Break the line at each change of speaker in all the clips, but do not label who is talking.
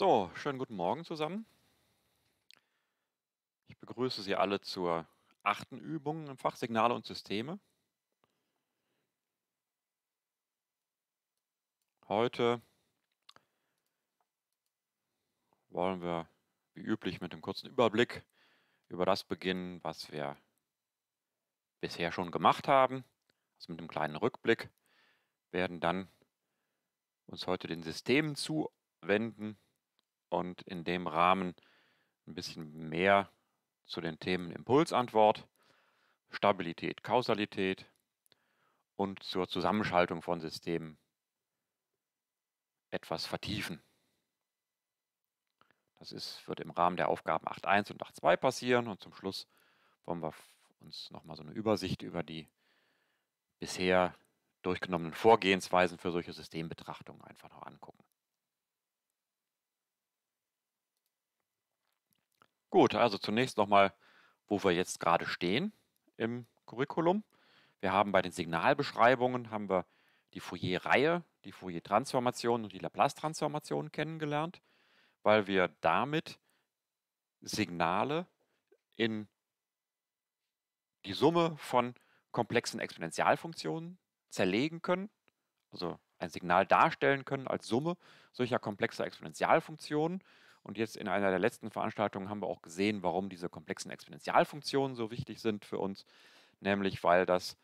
So, schönen guten Morgen zusammen. Ich begrüße Sie alle zur achten Übung im Fach Signale und Systeme. Heute wollen wir wie üblich mit einem kurzen Überblick über das beginnen, was wir bisher schon gemacht haben. Also mit einem kleinen Rückblick werden dann uns heute den Systemen zuwenden und in dem Rahmen ein bisschen mehr zu den Themen Impulsantwort, Stabilität, Kausalität und zur Zusammenschaltung von Systemen etwas vertiefen. Das ist, wird im Rahmen der Aufgaben 8.1 und 8.2 passieren und zum Schluss wollen wir uns nochmal so eine Übersicht über die bisher durchgenommenen Vorgehensweisen für solche Systembetrachtungen einfach noch angucken. Gut, also zunächst nochmal, wo wir jetzt gerade stehen im Curriculum. Wir haben bei den Signalbeschreibungen haben wir die Fourier-Reihe, die Fourier-Transformation und die Laplace-Transformation kennengelernt, weil wir damit Signale in die Summe von komplexen Exponentialfunktionen zerlegen können, also ein Signal darstellen können als Summe solcher komplexer Exponentialfunktionen und jetzt in einer der letzten Veranstaltungen haben wir auch gesehen, warum diese komplexen Exponentialfunktionen so wichtig sind für uns, nämlich weil das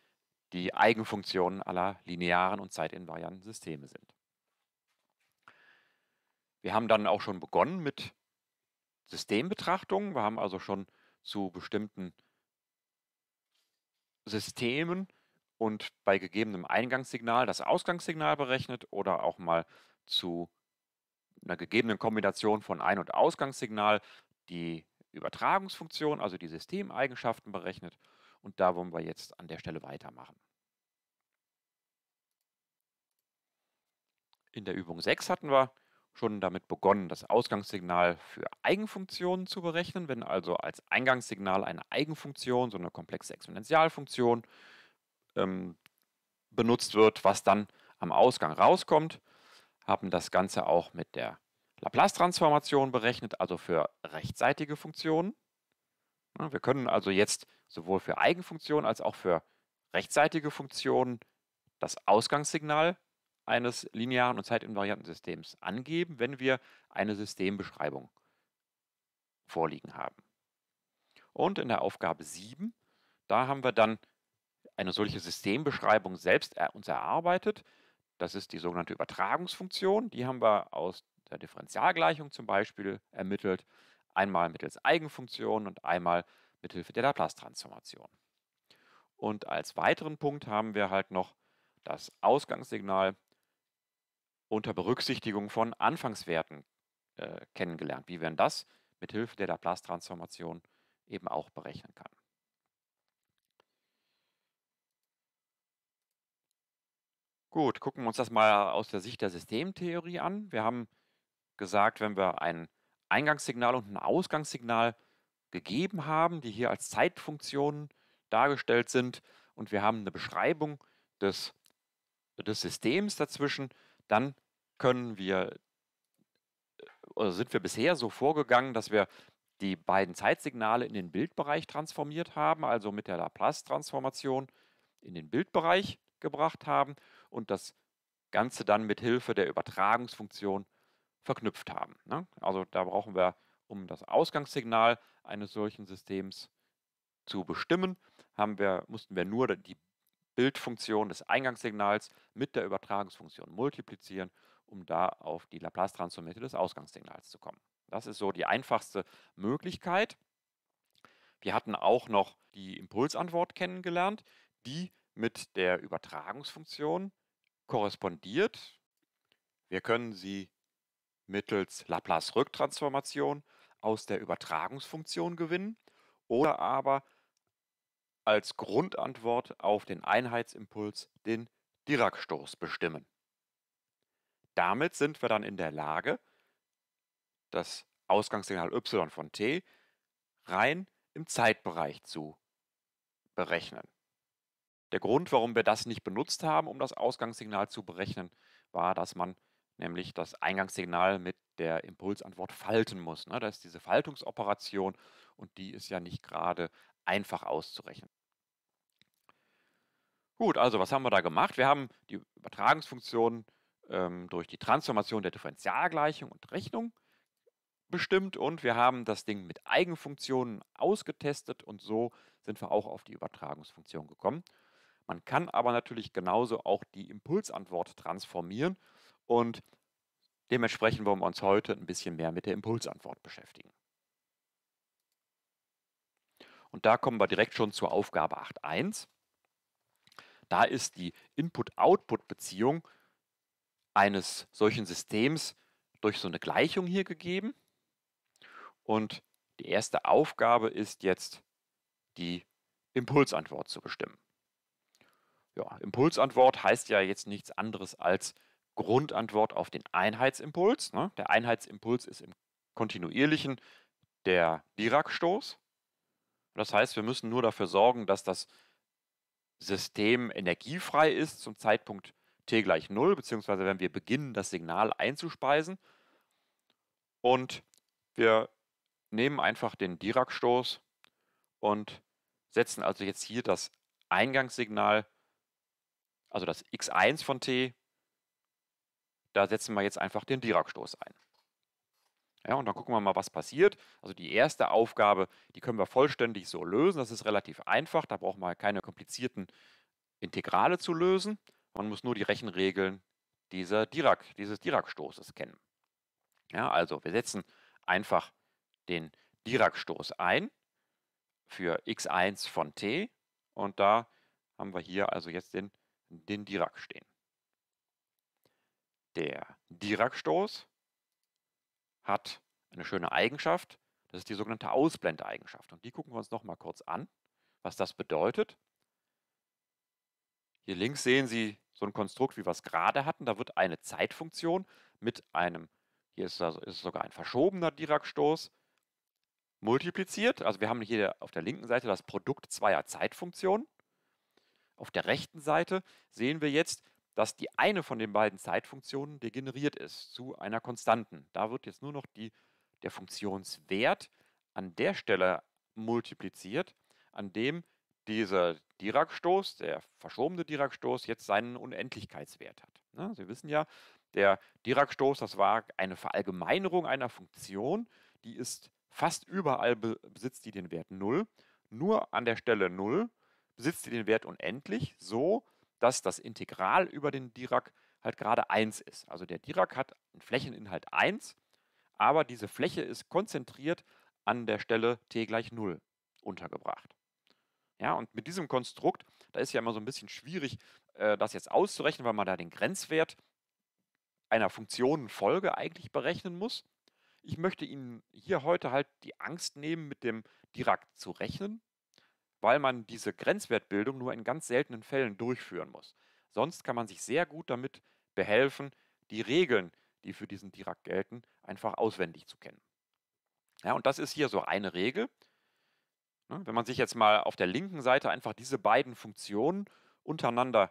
die Eigenfunktionen aller linearen und zeitinvarianten Systeme sind. Wir haben dann auch schon begonnen mit Systembetrachtungen. Wir haben also schon zu bestimmten Systemen und bei gegebenem Eingangssignal das Ausgangssignal berechnet oder auch mal zu einer gegebenen Kombination von Ein- und Ausgangssignal die Übertragungsfunktion, also die Systemeigenschaften berechnet. Und da wollen wir jetzt an der Stelle weitermachen. In der Übung 6 hatten wir schon damit begonnen, das Ausgangssignal für Eigenfunktionen zu berechnen. Wenn also als Eingangssignal eine Eigenfunktion, so eine komplexe Exponentialfunktion ähm, benutzt wird, was dann am Ausgang rauskommt, haben das Ganze auch mit der Laplace-Transformation berechnet, also für rechtsseitige Funktionen. Wir können also jetzt sowohl für Eigenfunktionen als auch für rechtsseitige Funktionen das Ausgangssignal eines linearen und zeitinvarianten Systems angeben, wenn wir eine Systembeschreibung vorliegen haben. Und in der Aufgabe 7, da haben wir dann eine solche Systembeschreibung selbst uns erarbeitet. Das ist die sogenannte Übertragungsfunktion. Die haben wir aus der Differentialgleichung zum Beispiel ermittelt. Einmal mittels Eigenfunktionen und einmal mithilfe der Laplace-Transformation. Und als weiteren Punkt haben wir halt noch das Ausgangssignal unter Berücksichtigung von Anfangswerten äh, kennengelernt, wie man das mithilfe der Laplace-Transformation eben auch berechnen kann. Gut, gucken wir uns das mal aus der Sicht der Systemtheorie an. Wir haben gesagt, wenn wir ein Eingangssignal und ein Ausgangssignal gegeben haben, die hier als Zeitfunktionen dargestellt sind und wir haben eine Beschreibung des, des Systems dazwischen, dann können wir äh, oder sind wir bisher so vorgegangen, dass wir die beiden Zeitsignale in den Bildbereich transformiert haben, also mit der Laplace-Transformation in den Bildbereich gebracht haben und das Ganze dann mit Hilfe der Übertragungsfunktion verknüpft haben. Ne? Also da brauchen wir, um das Ausgangssignal eines solchen Systems zu bestimmen, haben wir, mussten wir nur die Bildfunktion des Eingangssignals mit der Übertragungsfunktion multiplizieren, um da auf die Laplace-Transformierte des Ausgangssignals zu kommen. Das ist so die einfachste Möglichkeit. Wir hatten auch noch die Impulsantwort kennengelernt, die mit der Übertragungsfunktion korrespondiert. Wir können sie mittels Laplace-Rücktransformation aus der Übertragungsfunktion gewinnen oder aber als Grundantwort auf den Einheitsimpuls den Dirac-Stoß bestimmen. Damit sind wir dann in der Lage, das Ausgangssignal y von t rein im Zeitbereich zu berechnen. Der Grund, warum wir das nicht benutzt haben, um das Ausgangssignal zu berechnen, war, dass man nämlich das Eingangssignal mit der Impulsantwort falten muss. Ne? Das ist diese Faltungsoperation und die ist ja nicht gerade einfach auszurechnen. Gut, also was haben wir da gemacht? Wir haben die Übertragungsfunktion ähm, durch die Transformation der Differentialgleichung und Rechnung bestimmt und wir haben das Ding mit Eigenfunktionen ausgetestet und so sind wir auch auf die Übertragungsfunktion gekommen. Man kann aber natürlich genauso auch die Impulsantwort transformieren und dementsprechend wollen wir uns heute ein bisschen mehr mit der Impulsantwort beschäftigen. Und da kommen wir direkt schon zur Aufgabe 8.1. Da ist die Input-Output-Beziehung eines solchen Systems durch so eine Gleichung hier gegeben. Und die erste Aufgabe ist jetzt, die Impulsantwort zu bestimmen. Ja, Impulsantwort heißt ja jetzt nichts anderes als Grundantwort auf den Einheitsimpuls. Ne? Der Einheitsimpuls ist im kontinuierlichen der Dirac-Stoß. Das heißt, wir müssen nur dafür sorgen, dass das System energiefrei ist zum Zeitpunkt t gleich 0, beziehungsweise wenn wir beginnen, das Signal einzuspeisen. Und wir nehmen einfach den Dirac-Stoß und setzen also jetzt hier das Eingangssignal also das x1 von t, da setzen wir jetzt einfach den Dirac-Stoß ein. Ja, und dann gucken wir mal, was passiert. Also die erste Aufgabe, die können wir vollständig so lösen. Das ist relativ einfach, da braucht halt man keine komplizierten Integrale zu lösen. Man muss nur die Rechenregeln dieser Dirac, dieses Dirac-Stoßes kennen. Ja, also wir setzen einfach den Dirac-Stoß ein für x1 von t und da haben wir hier also jetzt den den Dirac stehen. Der Dirac-Stoß hat eine schöne Eigenschaft, das ist die sogenannte Ausblendeigenschaft. Und die gucken wir uns nochmal kurz an, was das bedeutet. Hier links sehen Sie so ein Konstrukt, wie wir es gerade hatten. Da wird eine Zeitfunktion mit einem, hier ist, also, ist sogar ein verschobener Dirac-Stoß, multipliziert. Also wir haben hier auf der linken Seite das Produkt zweier Zeitfunktionen. Auf der rechten Seite sehen wir jetzt, dass die eine von den beiden Zeitfunktionen degeneriert ist zu einer konstanten. Da wird jetzt nur noch die, der Funktionswert an der Stelle multipliziert, an dem dieser Dirac-Stoß, der verschobene Dirac-Stoß, jetzt seinen Unendlichkeitswert hat. Na, ne, Sie wissen ja, der Dirac-Stoß, das war eine Verallgemeinerung einer Funktion, die ist fast überall besitzt die den Wert 0. Nur an der Stelle 0 besitzt sie den Wert unendlich, so dass das Integral über den Dirac halt gerade 1 ist. Also der Dirac hat einen Flächeninhalt 1, aber diese Fläche ist konzentriert an der Stelle t gleich 0 untergebracht. Ja, und mit diesem Konstrukt, da ist ja immer so ein bisschen schwierig, äh, das jetzt auszurechnen, weil man da den Grenzwert einer Funktionenfolge eigentlich berechnen muss. Ich möchte Ihnen hier heute halt die Angst nehmen, mit dem Dirac zu rechnen, weil man diese Grenzwertbildung nur in ganz seltenen Fällen durchführen muss. Sonst kann man sich sehr gut damit behelfen, die Regeln, die für diesen Dirac gelten, einfach auswendig zu kennen. Ja, und das ist hier so eine Regel. Ne, wenn man sich jetzt mal auf der linken Seite einfach diese beiden Funktionen untereinander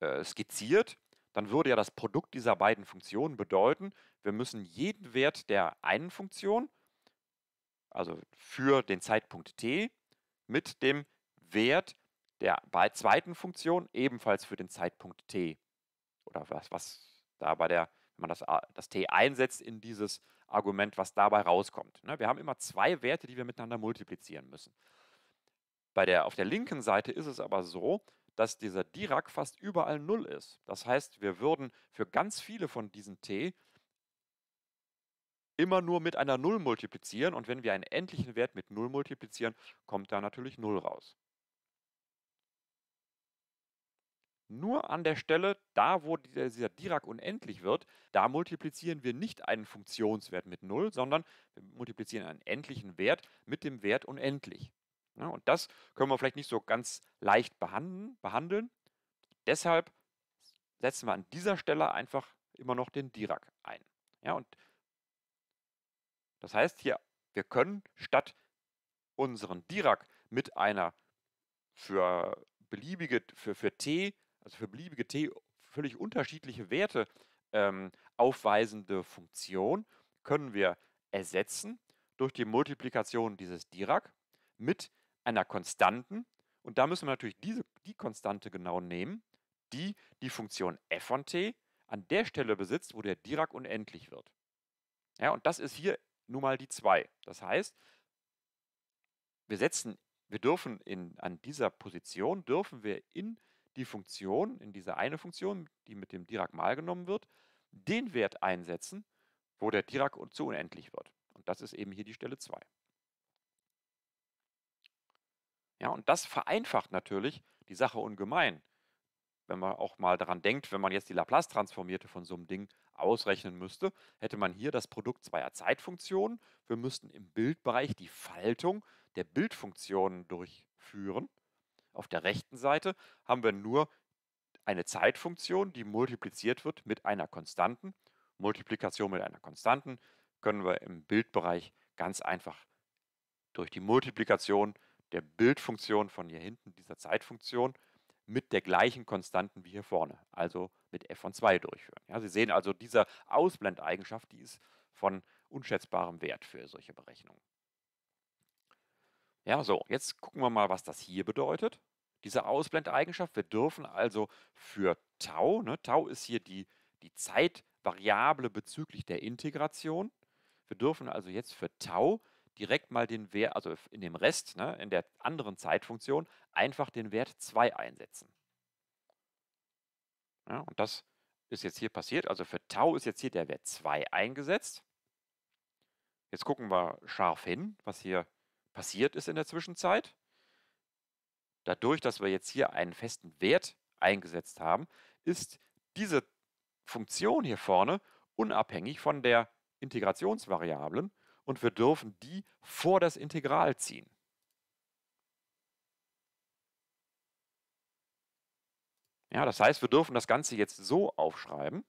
äh, skizziert, dann würde ja das Produkt dieser beiden Funktionen bedeuten, wir müssen jeden Wert der einen Funktion, also für den Zeitpunkt t, mit dem Wert der zweiten Funktion ebenfalls für den Zeitpunkt t. Oder was, was da bei der, wenn man das, das t einsetzt in dieses Argument, was dabei rauskommt. Ne? Wir haben immer zwei Werte, die wir miteinander multiplizieren müssen. Bei der, auf der linken Seite ist es aber so, dass dieser Dirac fast überall 0 ist. Das heißt, wir würden für ganz viele von diesen t immer nur mit einer Null multiplizieren und wenn wir einen endlichen Wert mit Null multiplizieren, kommt da natürlich Null raus. Nur an der Stelle, da wo dieser Dirac unendlich wird, da multiplizieren wir nicht einen Funktionswert mit Null, sondern wir multiplizieren einen endlichen Wert mit dem Wert unendlich. Ja, und das können wir vielleicht nicht so ganz leicht behandeln. behandeln. Deshalb setzen wir an dieser Stelle einfach immer noch den Dirac ein. Ja, und das heißt hier, wir können statt unseren Dirac mit einer für beliebige, für, für t, also für beliebige t völlig unterschiedliche Werte ähm, aufweisende Funktion, können wir ersetzen durch die Multiplikation dieses Dirac mit einer Konstanten. Und da müssen wir natürlich diese, die Konstante genau nehmen, die die Funktion f von t an der Stelle besitzt, wo der Dirac unendlich wird. Ja, und das ist hier nun mal die 2. Das heißt, wir setzen, wir dürfen in, an dieser Position, dürfen wir in die Funktion, in diese eine Funktion, die mit dem Dirac mal genommen wird, den Wert einsetzen, wo der Dirac zu unendlich wird. Und das ist eben hier die Stelle 2. Ja, und das vereinfacht natürlich die Sache ungemein wenn man auch mal daran denkt, wenn man jetzt die Laplace-Transformierte von so einem Ding ausrechnen müsste, hätte man hier das Produkt zweier Zeitfunktionen. Wir müssten im Bildbereich die Faltung der Bildfunktionen durchführen. Auf der rechten Seite haben wir nur eine Zeitfunktion, die multipliziert wird mit einer Konstanten. Multiplikation mit einer Konstanten können wir im Bildbereich ganz einfach durch die Multiplikation der Bildfunktion von hier hinten, dieser Zeitfunktion, mit der gleichen Konstanten wie hier vorne, also mit f von 2 durchführen. Ja, Sie sehen also, diese Ausblendeigenschaft, die ist von unschätzbarem Wert für solche Berechnungen. Ja, so, jetzt gucken wir mal, was das hier bedeutet. Diese Ausblendeigenschaft, wir dürfen also für Tau, ne, Tau ist hier die, die Zeitvariable bezüglich der Integration, wir dürfen also jetzt für Tau direkt mal den Wert, also in dem Rest, ne, in der anderen Zeitfunktion, einfach den Wert 2 einsetzen. Ja, und das ist jetzt hier passiert. Also für Tau ist jetzt hier der Wert 2 eingesetzt. Jetzt gucken wir scharf hin, was hier passiert ist in der Zwischenzeit. Dadurch, dass wir jetzt hier einen festen Wert eingesetzt haben, ist diese Funktion hier vorne unabhängig von der Integrationsvariablen und wir dürfen die vor das Integral ziehen. Ja, das heißt, wir dürfen das Ganze jetzt so aufschreiben.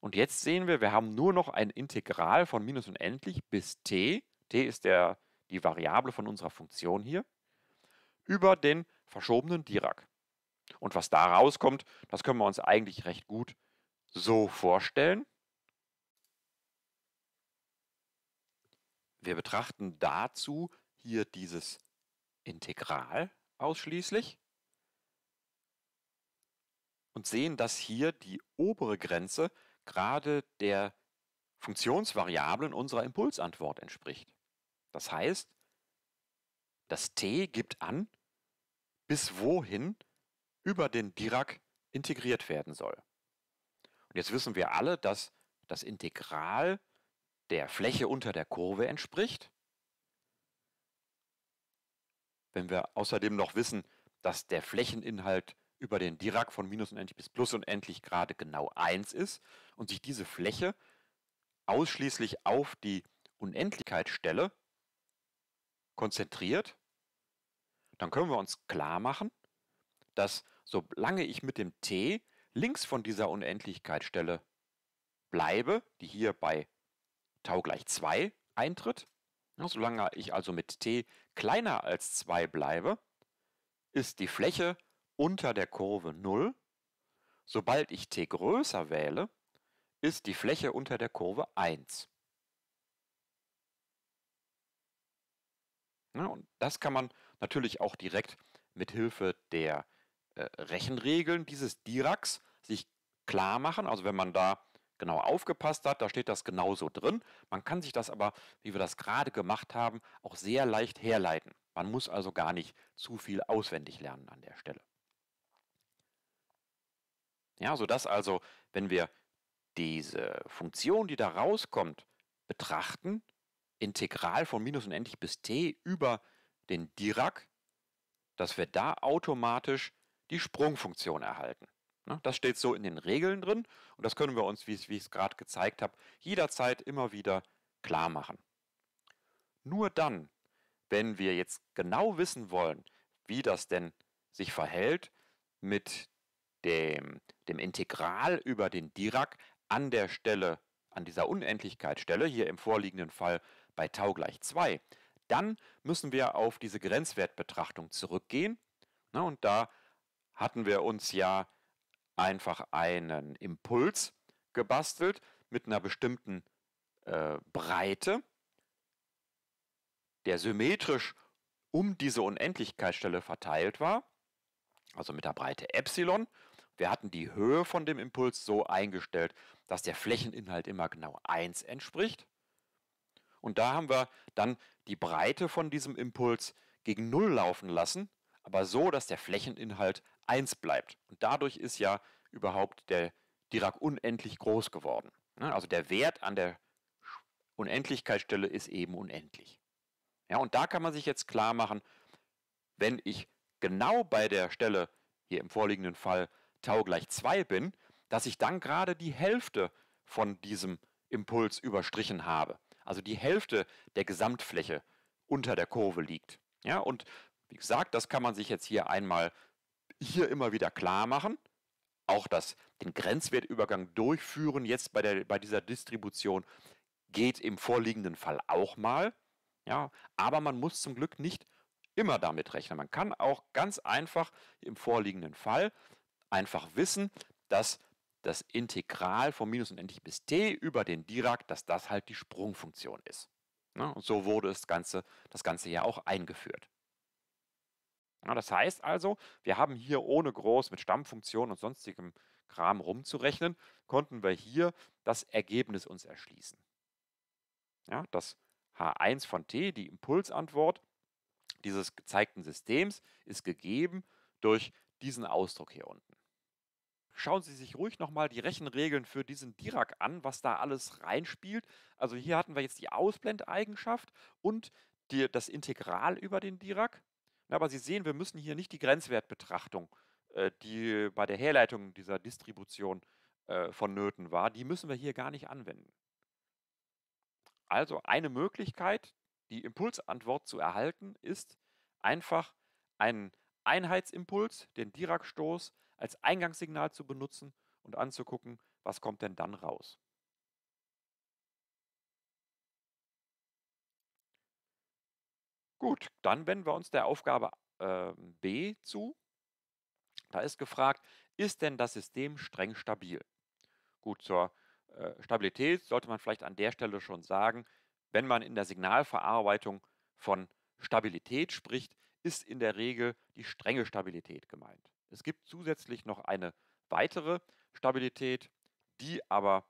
Und jetzt sehen wir, wir haben nur noch ein Integral von minus unendlich bis t. t ist der, die Variable von unserer Funktion hier. Über den verschobenen Dirac. Und was da rauskommt, das können wir uns eigentlich recht gut so vorstellen. Wir betrachten dazu hier dieses Integral ausschließlich und sehen, dass hier die obere Grenze gerade der Funktionsvariablen unserer Impulsantwort entspricht. Das heißt, das t gibt an, bis wohin über den Dirac integriert werden soll. Und jetzt wissen wir alle, dass das Integral der Fläche unter der Kurve entspricht. Wenn wir außerdem noch wissen, dass der Flächeninhalt über den Dirac von minus unendlich bis plus unendlich gerade genau 1 ist und sich diese Fläche ausschließlich auf die Unendlichkeitsstelle konzentriert, dann können wir uns klar machen, dass solange ich mit dem t links von dieser Unendlichkeitsstelle bleibe, die hier bei tau gleich 2 eintritt, solange ich also mit t kleiner als 2 bleibe, ist die Fläche unter der Kurve 0. Sobald ich t größer wähle, ist die Fläche unter der Kurve 1. Und das kann man natürlich auch direkt mit Hilfe der äh, Rechenregeln dieses Diracs sich klar machen. Also wenn man da genau aufgepasst hat. Da steht das genauso drin. Man kann sich das aber, wie wir das gerade gemacht haben, auch sehr leicht herleiten. Man muss also gar nicht zu viel auswendig lernen an der Stelle. Ja, sodass also, wenn wir diese Funktion, die da rauskommt, betrachten, Integral von minus unendlich bis t über den Dirac, dass wir da automatisch die Sprungfunktion erhalten. Ne? Das steht so in den Regeln drin und das können wir uns, wie ich es gerade gezeigt habe, jederzeit immer wieder klar machen. Nur dann, wenn wir jetzt genau wissen wollen, wie das denn sich verhält mit dem, dem Integral über den Dirac an der Stelle, an dieser Unendlichkeitsstelle, hier im vorliegenden Fall bei tau gleich 2, dann müssen wir auf diese Grenzwertbetrachtung zurückgehen. Na, und da hatten wir uns ja einfach einen Impuls gebastelt mit einer bestimmten äh, Breite, der symmetrisch um diese Unendlichkeitsstelle verteilt war, also mit der Breite Epsilon. Wir hatten die Höhe von dem Impuls so eingestellt, dass der Flächeninhalt immer genau 1 entspricht. Und da haben wir dann die Breite von diesem Impuls gegen 0 laufen lassen, aber so, dass der Flächeninhalt 1 bleibt. Und dadurch ist ja überhaupt der Dirac unendlich groß geworden. Ne? Also der Wert an der Unendlichkeitsstelle ist eben unendlich. Ja, und da kann man sich jetzt klar machen, wenn ich genau bei der Stelle, hier im vorliegenden Fall Tau gleich 2 bin, dass ich dann gerade die Hälfte von diesem Impuls überstrichen habe. Also die Hälfte der Gesamtfläche unter der Kurve liegt. Ja, und wie gesagt, das kann man sich jetzt hier einmal hier immer wieder klar machen, auch das, den Grenzwertübergang durchführen jetzt bei, der, bei dieser Distribution geht im vorliegenden Fall auch mal. Ja, aber man muss zum Glück nicht immer damit rechnen. Man kann auch ganz einfach im vorliegenden Fall einfach wissen, dass das Integral von minus unendlich bis t über den Dirac, dass das halt die Sprungfunktion ist. Ja, ne? und so wurde das Ganze, das Ganze ja auch eingeführt. Ja, das heißt also, wir haben hier ohne groß mit Stammfunktionen und sonstigem Kram rumzurechnen, konnten wir hier das Ergebnis uns erschließen. Ja, das H1 von t, die Impulsantwort dieses gezeigten Systems, ist gegeben durch diesen Ausdruck hier unten. Schauen Sie sich ruhig nochmal die Rechenregeln für diesen Dirac an, was da alles reinspielt. Also hier hatten wir jetzt die Ausblendeigenschaft und die, das Integral über den Dirac aber Sie sehen, wir müssen hier nicht die Grenzwertbetrachtung, äh, die bei der Herleitung dieser Distribution äh, vonnöten war, die müssen wir hier gar nicht anwenden. Also eine Möglichkeit, die Impulsantwort zu erhalten, ist einfach einen Einheitsimpuls, den Dirac-Stoß, als Eingangssignal zu benutzen und anzugucken, was kommt denn dann raus. Gut, dann wenden wir uns der Aufgabe äh, B zu. Da ist gefragt, ist denn das System streng stabil? Gut, zur äh, Stabilität sollte man vielleicht an der Stelle schon sagen, wenn man in der Signalverarbeitung von Stabilität spricht, ist in der Regel die strenge Stabilität gemeint. Es gibt zusätzlich noch eine weitere Stabilität, die aber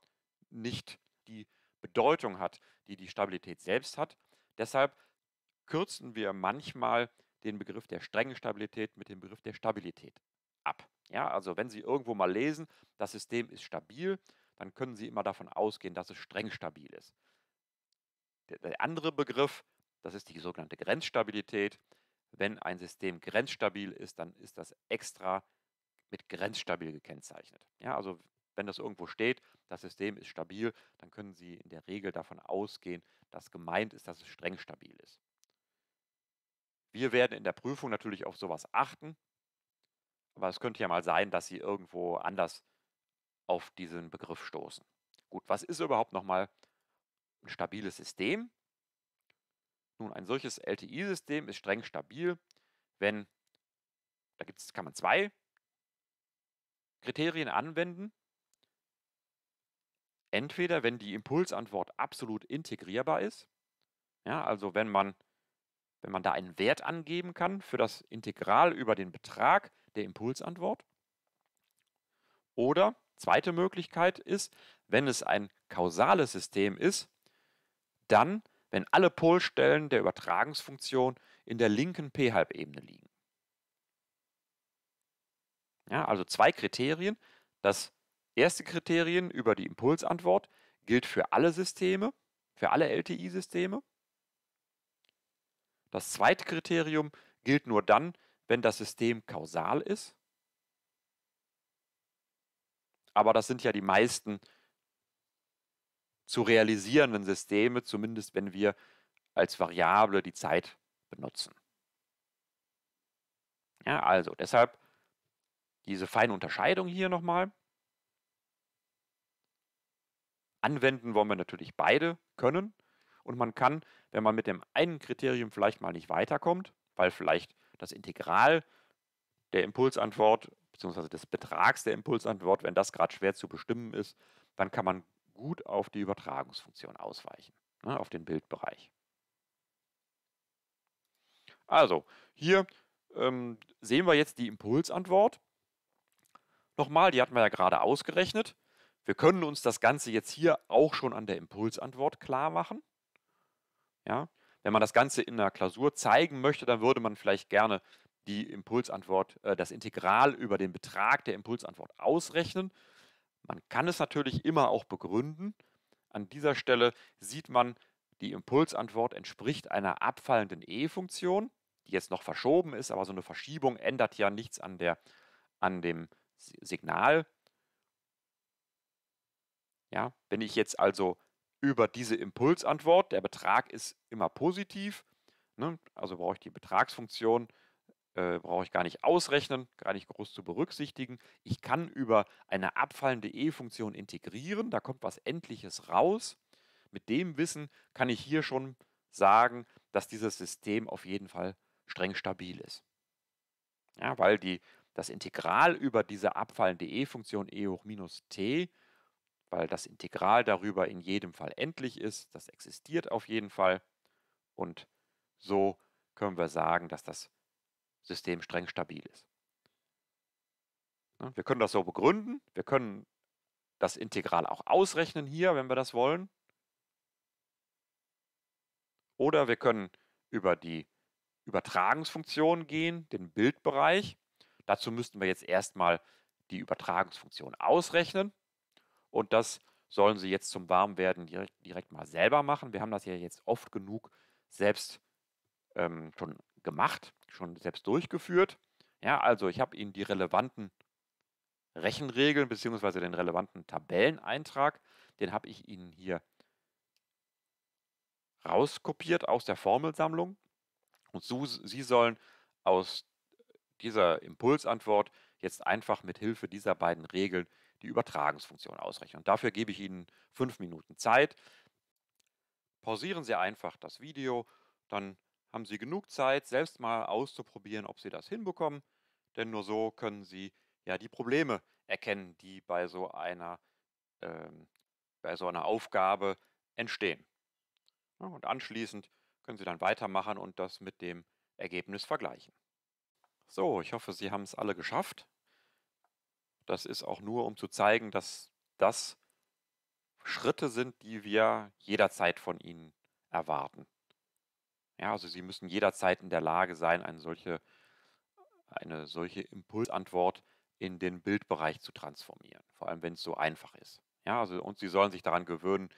nicht die Bedeutung hat, die die Stabilität selbst hat. Deshalb kürzen wir manchmal den Begriff der strengen Stabilität mit dem Begriff der Stabilität ab. Ja, also wenn Sie irgendwo mal lesen, das System ist stabil, dann können Sie immer davon ausgehen, dass es streng stabil ist. Der, der andere Begriff, das ist die sogenannte Grenzstabilität. Wenn ein System grenzstabil ist, dann ist das extra mit grenzstabil gekennzeichnet. Ja, also wenn das irgendwo steht, das System ist stabil, dann können Sie in der Regel davon ausgehen, dass gemeint ist, dass es streng stabil ist. Wir werden in der Prüfung natürlich auf sowas achten, aber es könnte ja mal sein, dass Sie irgendwo anders auf diesen Begriff stoßen. Gut, was ist überhaupt nochmal ein stabiles System? Nun, ein solches LTI-System ist streng stabil, wenn, da gibt's, kann man zwei Kriterien anwenden. Entweder, wenn die Impulsantwort absolut integrierbar ist, ja, also wenn man wenn man da einen Wert angeben kann für das Integral über den Betrag der Impulsantwort. Oder zweite Möglichkeit ist, wenn es ein kausales System ist, dann, wenn alle Polstellen der Übertragungsfunktion in der linken p-Halbebene liegen. Ja, also zwei Kriterien. Das erste Kriterium über die Impulsantwort gilt für alle Systeme, für alle LTI-Systeme. Das zweite Kriterium gilt nur dann, wenn das System kausal ist. Aber das sind ja die meisten zu realisierenden Systeme, zumindest wenn wir als Variable die Zeit benutzen. Ja, also deshalb diese feine Unterscheidung hier nochmal. Anwenden wollen wir natürlich beide können. Und man kann, wenn man mit dem einen Kriterium vielleicht mal nicht weiterkommt, weil vielleicht das Integral der Impulsantwort bzw. des Betrags der Impulsantwort, wenn das gerade schwer zu bestimmen ist, dann kann man gut auf die Übertragungsfunktion ausweichen, ne, auf den Bildbereich. Also, hier ähm, sehen wir jetzt die Impulsantwort. Nochmal, die hatten wir ja gerade ausgerechnet. Wir können uns das Ganze jetzt hier auch schon an der Impulsantwort klar machen. Ja? Wenn man das Ganze in einer Klausur zeigen möchte, dann würde man vielleicht gerne die Impulsantwort, äh, das Integral über den Betrag der Impulsantwort ausrechnen. Man kann es natürlich immer auch begründen. An dieser Stelle sieht man, die Impulsantwort entspricht einer abfallenden E-Funktion, die jetzt noch verschoben ist, aber so eine Verschiebung ändert ja nichts an, der, an dem Signal. Ja, wenn ich jetzt also über diese Impulsantwort. Der Betrag ist immer positiv, ne? also brauche ich die Betragsfunktion, äh, brauche ich gar nicht ausrechnen, gar nicht groß zu berücksichtigen. Ich kann über eine abfallende E-Funktion integrieren, da kommt was Endliches raus. Mit dem Wissen kann ich hier schon sagen, dass dieses System auf jeden Fall streng stabil ist. Ja, weil die, das Integral über diese abfallende E-Funktion e hoch minus t weil das Integral darüber in jedem Fall endlich ist. Das existiert auf jeden Fall. Und so können wir sagen, dass das System streng stabil ist. Ne? Wir können das so begründen. Wir können das Integral auch ausrechnen hier, wenn wir das wollen. Oder wir können über die Übertragungsfunktion gehen, den Bildbereich. Dazu müssten wir jetzt erstmal die Übertragungsfunktion ausrechnen. Und das sollen sie jetzt zum Warmwerden direkt, direkt mal selber machen. Wir haben das ja jetzt oft genug selbst ähm, schon gemacht, schon selbst durchgeführt. Ja, also ich habe Ihnen die relevanten Rechenregeln bzw. den relevanten Tabelleneintrag, den habe ich Ihnen hier rauskopiert aus der Formelsammlung. Und so, Sie sollen aus dieser Impulsantwort jetzt einfach mit Hilfe dieser beiden Regeln die Übertragungsfunktion ausrechnen. Und dafür gebe ich Ihnen fünf Minuten Zeit. Pausieren Sie einfach das Video, dann haben Sie genug Zeit, selbst mal auszuprobieren, ob Sie das hinbekommen. Denn nur so können Sie ja die Probleme erkennen, die bei so einer, ähm, bei so einer Aufgabe entstehen. Ja, und anschließend können Sie dann weitermachen und das mit dem Ergebnis vergleichen. So, ich hoffe, Sie haben es alle geschafft. Das ist auch nur, um zu zeigen, dass das Schritte sind, die wir jederzeit von ihnen erwarten. Ja, also sie müssen jederzeit in der Lage sein, eine solche, eine solche Impulsantwort in den Bildbereich zu transformieren, vor allem wenn es so einfach ist. Ja, also und sie sollen sich daran gewöhnen,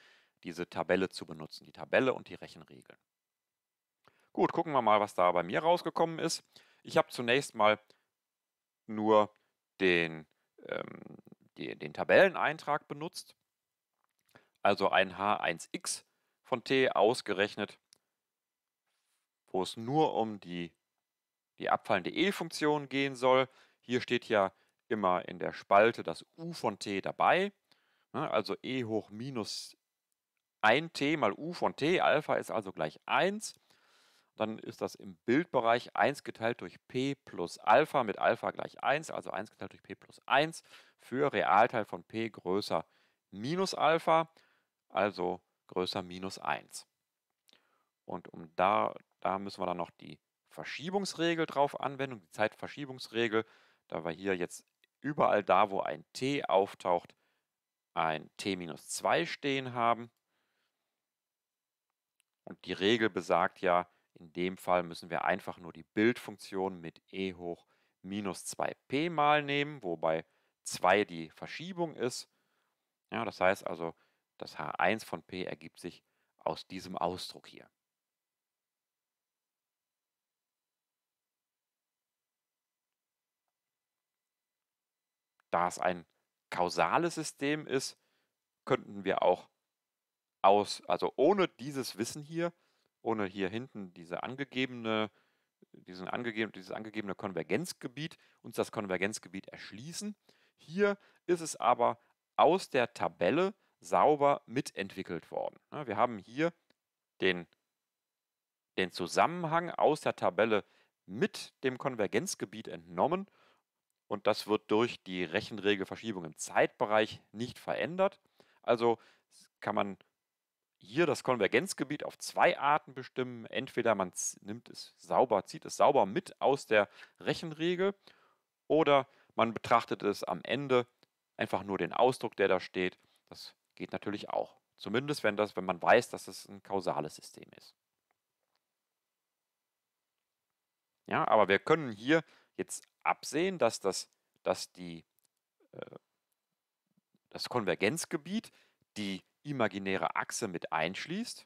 diese Tabelle zu benutzen, die Tabelle und die Rechenregeln. Gut, gucken wir mal, was da bei mir rausgekommen ist. Ich habe zunächst mal nur den ähm, die, den Tabelleneintrag benutzt, also ein H1x von t ausgerechnet, wo es nur um die, die abfallende E-Funktion gehen soll. Hier steht ja immer in der Spalte das u von t dabei, ne? also e hoch minus 1t mal u von t, Alpha ist also gleich 1 dann ist das im Bildbereich 1 geteilt durch P plus Alpha mit Alpha gleich 1, also 1 geteilt durch P plus 1 für Realteil von P größer minus Alpha, also größer minus 1. Und um da, da müssen wir dann noch die Verschiebungsregel drauf anwenden, die Zeitverschiebungsregel, da wir hier jetzt überall da, wo ein t auftaucht, ein t minus 2 stehen haben. Und die Regel besagt ja, in dem Fall müssen wir einfach nur die Bildfunktion mit e hoch minus 2p mal nehmen, wobei 2 die Verschiebung ist. Ja, das heißt also, das h1 von p ergibt sich aus diesem Ausdruck hier. Da es ein kausales System ist, könnten wir auch aus, also ohne dieses Wissen hier, ohne hier hinten diese angegebene, diesen angegeben, dieses angegebene Konvergenzgebiet, uns das Konvergenzgebiet erschließen. Hier ist es aber aus der Tabelle sauber mitentwickelt worden. Wir haben hier den, den Zusammenhang aus der Tabelle mit dem Konvergenzgebiet entnommen und das wird durch die Rechenregelverschiebung im Zeitbereich nicht verändert. Also kann man hier das Konvergenzgebiet auf zwei Arten bestimmen. Entweder man nimmt es sauber, zieht es sauber mit aus der Rechenregel oder man betrachtet es am Ende einfach nur den Ausdruck, der da steht. Das geht natürlich auch. Zumindest wenn, das, wenn man weiß, dass es ein kausales System ist. Ja, aber wir können hier jetzt absehen, dass, das, dass die, äh, das Konvergenzgebiet die imaginäre Achse mit einschließt.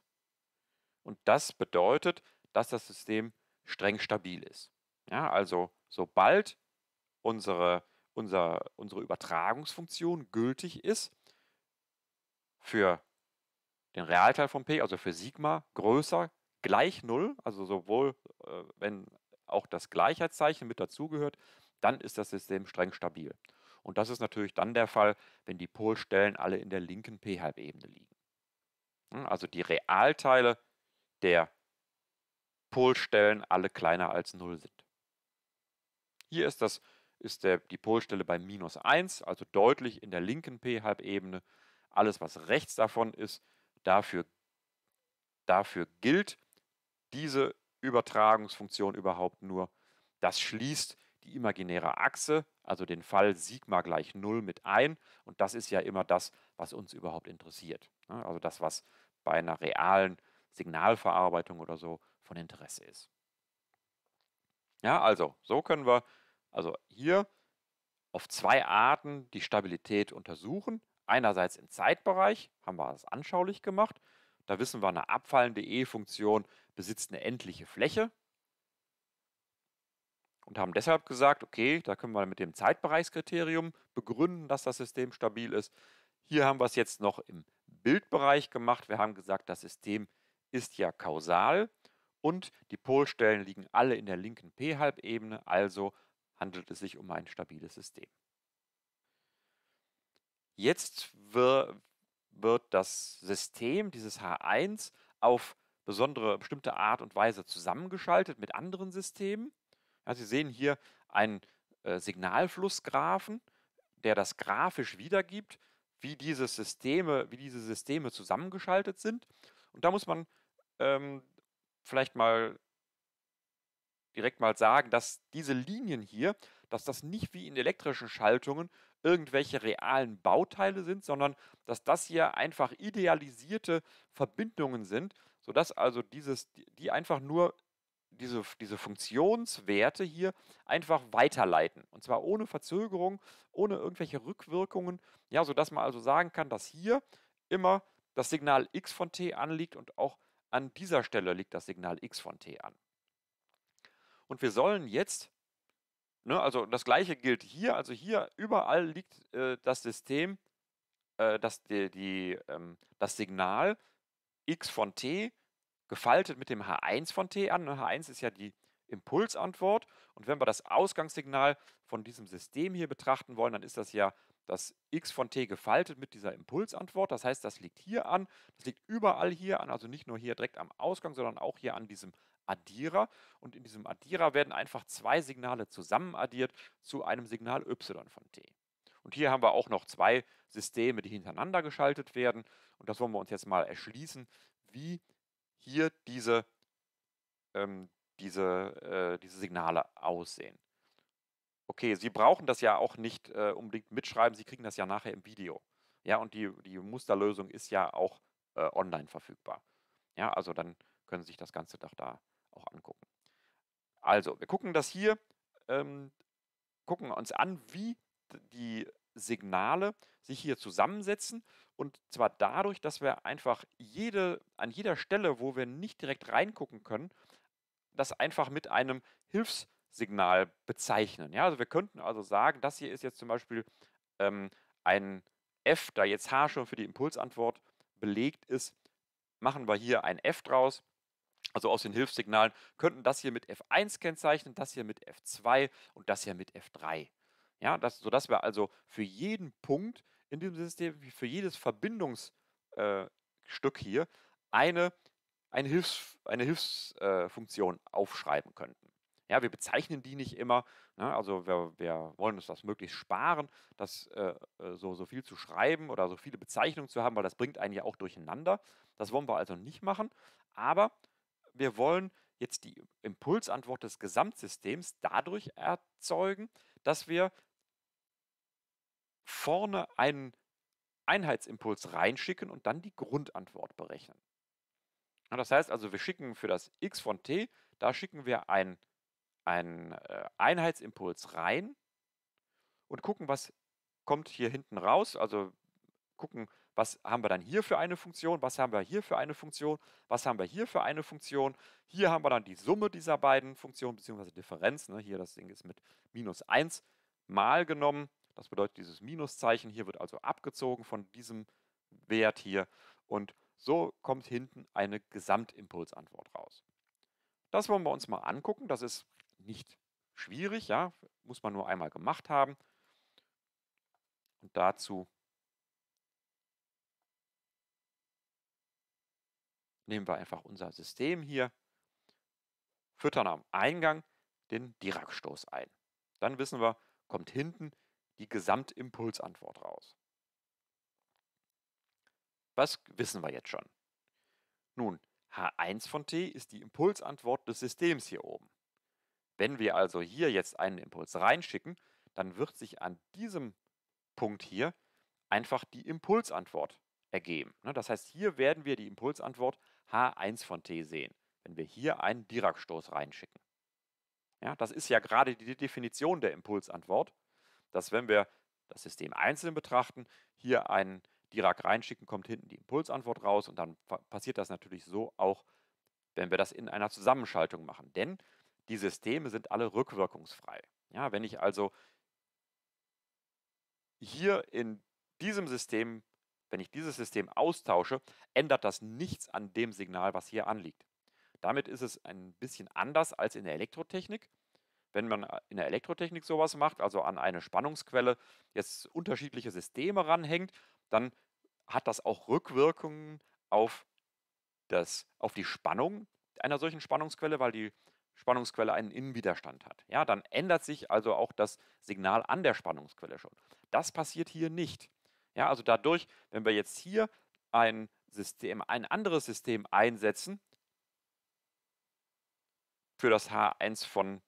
Und das bedeutet, dass das System streng stabil ist. Ja, also sobald unsere, unser, unsere Übertragungsfunktion gültig ist, für den Realteil von P, also für Sigma, größer, gleich 0, also sowohl äh, wenn auch das Gleichheitszeichen mit dazugehört, dann ist das System streng stabil. Und das ist natürlich dann der Fall, wenn die Polstellen alle in der linken p-Halbebene liegen. Hm, also die Realteile der Polstellen alle kleiner als 0 sind. Hier ist, das, ist der, die Polstelle bei minus 1, also deutlich in der linken p-Halbebene. Alles, was rechts davon ist, dafür, dafür gilt diese Übertragungsfunktion überhaupt nur. Das schließt die die imaginäre Achse, also den Fall Sigma gleich 0 mit ein. Und das ist ja immer das, was uns überhaupt interessiert. Ne? Also das, was bei einer realen Signalverarbeitung oder so von Interesse ist. Ja, also so können wir also hier auf zwei Arten die Stabilität untersuchen. Einerseits im Zeitbereich haben wir das anschaulich gemacht. Da wissen wir, eine abfallende E-Funktion besitzt eine endliche Fläche und haben deshalb gesagt, okay, da können wir mit dem Zeitbereichskriterium begründen, dass das System stabil ist. Hier haben wir es jetzt noch im Bildbereich gemacht. Wir haben gesagt, das System ist ja kausal und die Polstellen liegen alle in der linken p-Halbebene, also handelt es sich um ein stabiles System. Jetzt wird das System, dieses H1, auf besondere bestimmte Art und Weise zusammengeschaltet mit anderen Systemen. Ja, Sie sehen hier einen äh, Signalflussgraphen, der das grafisch wiedergibt, wie diese Systeme, wie diese Systeme zusammengeschaltet sind. Und da muss man ähm, vielleicht mal direkt mal sagen, dass diese Linien hier, dass das nicht wie in elektrischen Schaltungen irgendwelche realen Bauteile sind, sondern dass das hier einfach idealisierte Verbindungen sind, sodass also dieses, die einfach nur diese, diese Funktionswerte hier einfach weiterleiten. Und zwar ohne Verzögerung, ohne irgendwelche Rückwirkungen, ja, sodass man also sagen kann, dass hier immer das Signal x von t anliegt und auch an dieser Stelle liegt das Signal x von t an. Und wir sollen jetzt, ne, also das gleiche gilt hier, also hier überall liegt äh, das System, äh, das, die, die ähm, das Signal x von t gefaltet mit dem H1 von T an. Ne? H1 ist ja die Impulsantwort. Und wenn wir das Ausgangssignal von diesem System hier betrachten wollen, dann ist das ja das x von t gefaltet mit dieser Impulsantwort. Das heißt, das liegt hier an, das liegt überall hier an, also nicht nur hier direkt am Ausgang, sondern auch hier an diesem Addierer. Und in diesem Addierer werden einfach zwei Signale zusammenaddiert zu einem Signal y von t. Und hier haben wir auch noch zwei Systeme, die hintereinander geschaltet werden. Und das wollen wir uns jetzt mal erschließen, wie hier diese, ähm, diese, äh, diese Signale aussehen. Okay, Sie brauchen das ja auch nicht äh, unbedingt mitschreiben, Sie kriegen das ja nachher im Video. Ja, und die, die Musterlösung ist ja auch äh, online verfügbar. Ja, also dann können Sie sich das Ganze doch da auch angucken. Also, wir gucken das hier, ähm, gucken uns an, wie die Signale sich hier zusammensetzen. Und zwar dadurch, dass wir einfach jede, an jeder Stelle, wo wir nicht direkt reingucken können, das einfach mit einem Hilfssignal bezeichnen. Ja, also wir könnten also sagen, das hier ist jetzt zum Beispiel ähm, ein F, da jetzt H schon für die Impulsantwort belegt ist, machen wir hier ein F draus. Also aus den Hilfssignalen könnten das hier mit F1 kennzeichnen, das hier mit F2 und das hier mit F3. Ja, das, sodass wir also für jeden Punkt in diesem System, wie für jedes Verbindungsstück äh, hier, eine, eine, Hilfs, eine Hilfsfunktion äh, aufschreiben könnten. Ja, wir bezeichnen die nicht immer. Ne? Also wir, wir, wollen uns das möglichst sparen, das äh, äh, so, so viel zu schreiben oder so viele Bezeichnungen zu haben, weil das bringt einen ja auch durcheinander. Das wollen wir also nicht machen. Aber wir wollen jetzt die Impulsantwort des Gesamtsystems dadurch erzeugen, dass wir vorne einen Einheitsimpuls reinschicken und dann die Grundantwort berechnen. Und das heißt also, wir schicken für das x von t, da schicken wir einen äh, Einheitsimpuls rein und gucken, was kommt hier hinten raus. Also gucken, was haben wir dann hier für eine Funktion, was haben wir hier für eine Funktion, was haben wir hier für eine Funktion. Hier haben wir dann die Summe dieser beiden Funktionen, beziehungsweise Differenz. Ne? Hier das Ding ist mit minus 1 mal genommen. Das bedeutet, dieses Minuszeichen hier wird also abgezogen von diesem Wert hier und so kommt hinten eine Gesamtimpulsantwort raus. Das wollen wir uns mal angucken. Das ist nicht schwierig, ja, muss man nur einmal gemacht haben. Und dazu nehmen wir einfach unser System hier, füttern am Eingang den Dirac-Stoß ein. Dann wissen wir, kommt hinten die Gesamtimpulsantwort raus. Was wissen wir jetzt schon? Nun, H1 von t ist die Impulsantwort des Systems hier oben. Wenn wir also hier jetzt einen Impuls reinschicken, dann wird sich an diesem Punkt hier einfach die Impulsantwort ergeben. Ne, das heißt, hier werden wir die Impulsantwort H1 von t sehen, wenn wir hier einen Dirac-Stoß reinschicken. Ja, das ist ja gerade die Definition der Impulsantwort dass wenn wir das System einzeln betrachten, hier einen Dirac reinschicken, kommt hinten die Impulsantwort raus und dann passiert das natürlich so auch, wenn wir das in einer Zusammenschaltung machen. Denn die Systeme sind alle rückwirkungsfrei. Ja, wenn ich also hier in diesem System, wenn ich dieses System austausche, ändert das nichts an dem Signal, was hier anliegt. Damit ist es ein bisschen anders als in der Elektrotechnik wenn man äh, in der Elektrotechnik sowas macht, also an eine Spannungsquelle jetzt unterschiedliche Systeme ranhängt, dann hat das auch Rückwirkungen auf, das, auf die Spannung einer solchen Spannungsquelle, weil die Spannungsquelle einen Innenwiderstand hat. Ja, dann ändert sich also auch das Signal an der Spannungsquelle schon. Das passiert hier nicht. Ja, also dadurch, wenn wir jetzt hier ein System, ein anderes System einsetzen für das H1 von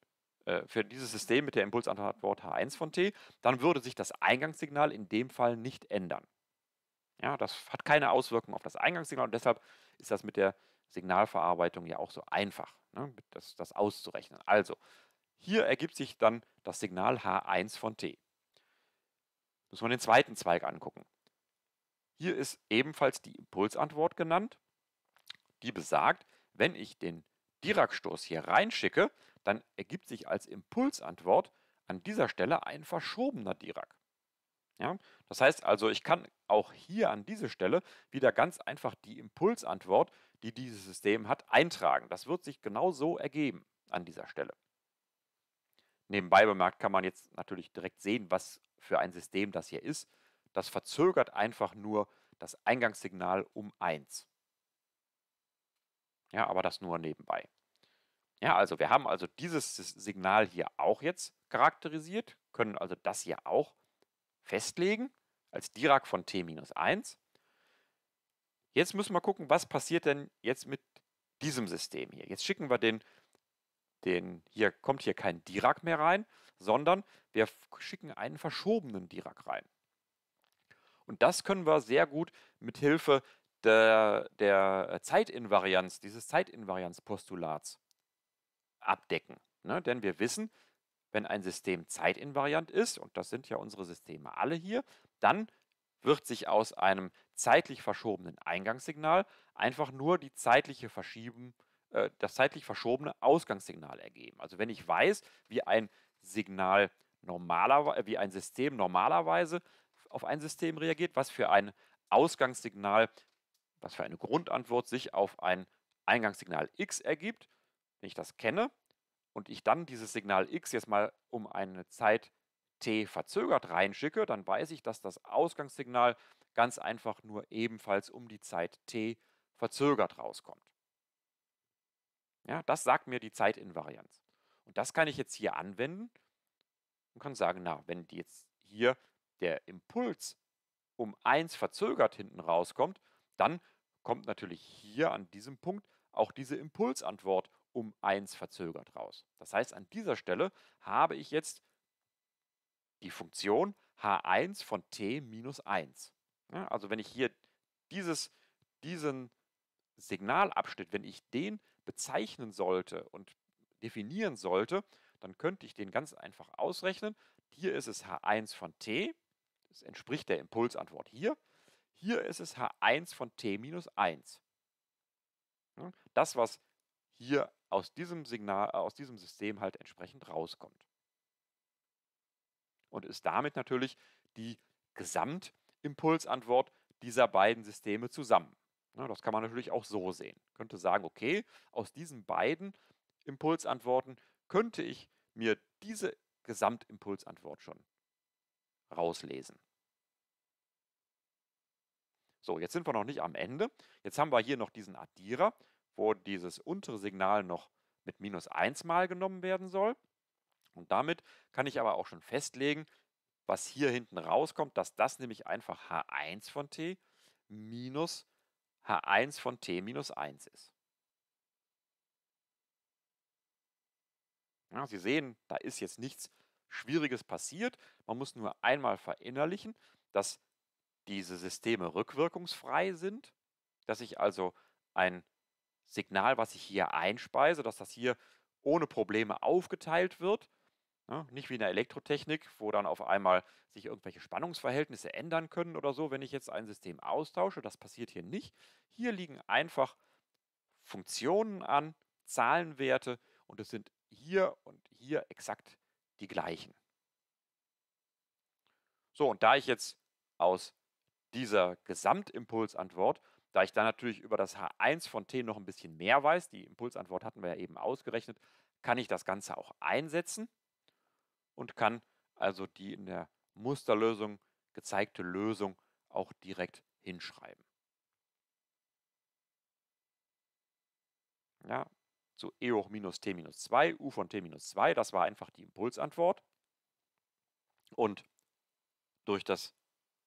äh, für dieses System mit der Impulsantwort H1 von t, dann würde sich das Eingangssignal in dem Fall nicht ändern. Ja, das hat keine Auswirkung auf das Eingangssignal und deshalb ist das mit der Signalverarbeitung ja auch so einfach, ne, das, das auszurechnen. Also, hier ergibt sich dann das Signal H1 von t. Müssen wir den zweiten Zweig angucken. Hier ist ebenfalls die Impulsantwort genannt, die besagt, wenn ich den Dirac-Stoß hier reinschicke, dann ergibt sich als Impulsantwort an dieser Stelle ein verschobener Dirac. Ja? Das heißt also, ich kann auch hier an diese Stelle wieder ganz einfach die Impulsantwort, die dieses System hat, eintragen. Das wird sich genau so ergeben an dieser Stelle. Nebenbei bemerkt kann man jetzt natürlich direkt sehen, was für ein System das hier ist. Das verzögert einfach nur das Eingangssignal um 1. Ja, aber das nur nebenbei. Ja, also wir haben also dieses Signal hier auch jetzt charakterisiert, können also das hier auch festlegen als Dirac von t-1. Jetzt müssen wir gucken, was passiert denn jetzt mit diesem System hier. Jetzt schicken wir den, den hier kommt hier kein Dirac mehr rein, sondern wir schicken einen verschobenen Dirac rein. Und das können wir sehr gut mit Hilfe der, der Zeitinvarianz, dieses Zeitinvarianzpostulats abdecken. Ne? Denn wir wissen, wenn ein System zeitinvariant ist, und das sind ja unsere Systeme alle hier, dann wird sich aus einem zeitlich verschobenen Eingangssignal einfach nur die zeitliche Verschieben, äh, das zeitlich verschobene Ausgangssignal ergeben. Also wenn ich weiß, wie ein Signal normalerweise, wie ein System normalerweise auf ein System reagiert, was für ein Ausgangssignal, was für eine Grundantwort sich auf ein Eingangssignal x ergibt, wenn ich das kenne und ich dann dieses Signal x jetzt mal um eine Zeit t verzögert reinschicke, dann weiß ich, dass das Ausgangssignal ganz einfach nur ebenfalls um die Zeit t verzögert rauskommt. Ja, das sagt mir die Zeitinvarianz. Und das kann ich jetzt hier anwenden und kann sagen, na, wenn jetzt hier der Impuls um 1 verzögert hinten rauskommt, dann kommt natürlich hier an diesem Punkt auch diese Impulsantwort um 1 verzögert raus. Das heißt, an dieser Stelle habe ich jetzt die Funktion h1 von t minus 1. Ja, also wenn ich hier dieses, diesen Signalabschnitt, wenn ich den bezeichnen sollte und definieren sollte, dann könnte ich den ganz einfach ausrechnen. Hier ist es h1 von t, das entspricht der Impulsantwort hier. Hier ist es h1 von t minus 1. Das, was hier aus diesem Signal, aus diesem System halt entsprechend rauskommt. Und ist damit natürlich die Gesamtimpulsantwort dieser beiden Systeme zusammen. das kann man natürlich auch so sehen. Ich könnte sagen, okay, aus diesen beiden Impulsantworten könnte ich mir diese Gesamtimpulsantwort schon rauslesen. So, jetzt sind wir noch nicht am Ende. Jetzt haben wir hier noch diesen Addierer wo dieses untere Signal noch mit minus 1 mal genommen werden soll. Und damit kann ich aber auch schon festlegen, was hier hinten rauskommt, dass das nämlich einfach h1 von t minus h1 von t minus 1 ist. Ja, Sie sehen, da ist jetzt nichts Schwieriges passiert. Man muss nur einmal verinnerlichen, dass diese Systeme rückwirkungsfrei sind, dass ich also ein Signal, was ich hier einspeise, dass das hier ohne Probleme aufgeteilt wird. Ja, ne? nicht wie in der Elektrotechnik, wo dann auf einmal sich irgendwelche Spannungsverhältnisse ändern können oder so, wenn ich jetzt ein System austausche. Das passiert hier nicht. Hier liegen einfach Funktionen an, Zahlenwerte und es sind hier und hier exakt die gleichen. So, und da ich jetzt aus dieser Gesamtimpulsantwort da ich da natürlich über das H1 von T noch ein bisschen mehr weiß, die Impulsantwort hatten wir ja eben ausgerechnet, kann ich das Ganze auch einsetzen und kann also die in der Musterlösung gezeigte Lösung auch direkt hinschreiben. Ja, zu e hoch minus t minus 2, u von t minus 2, das war einfach die Impulsantwort. Und durch das,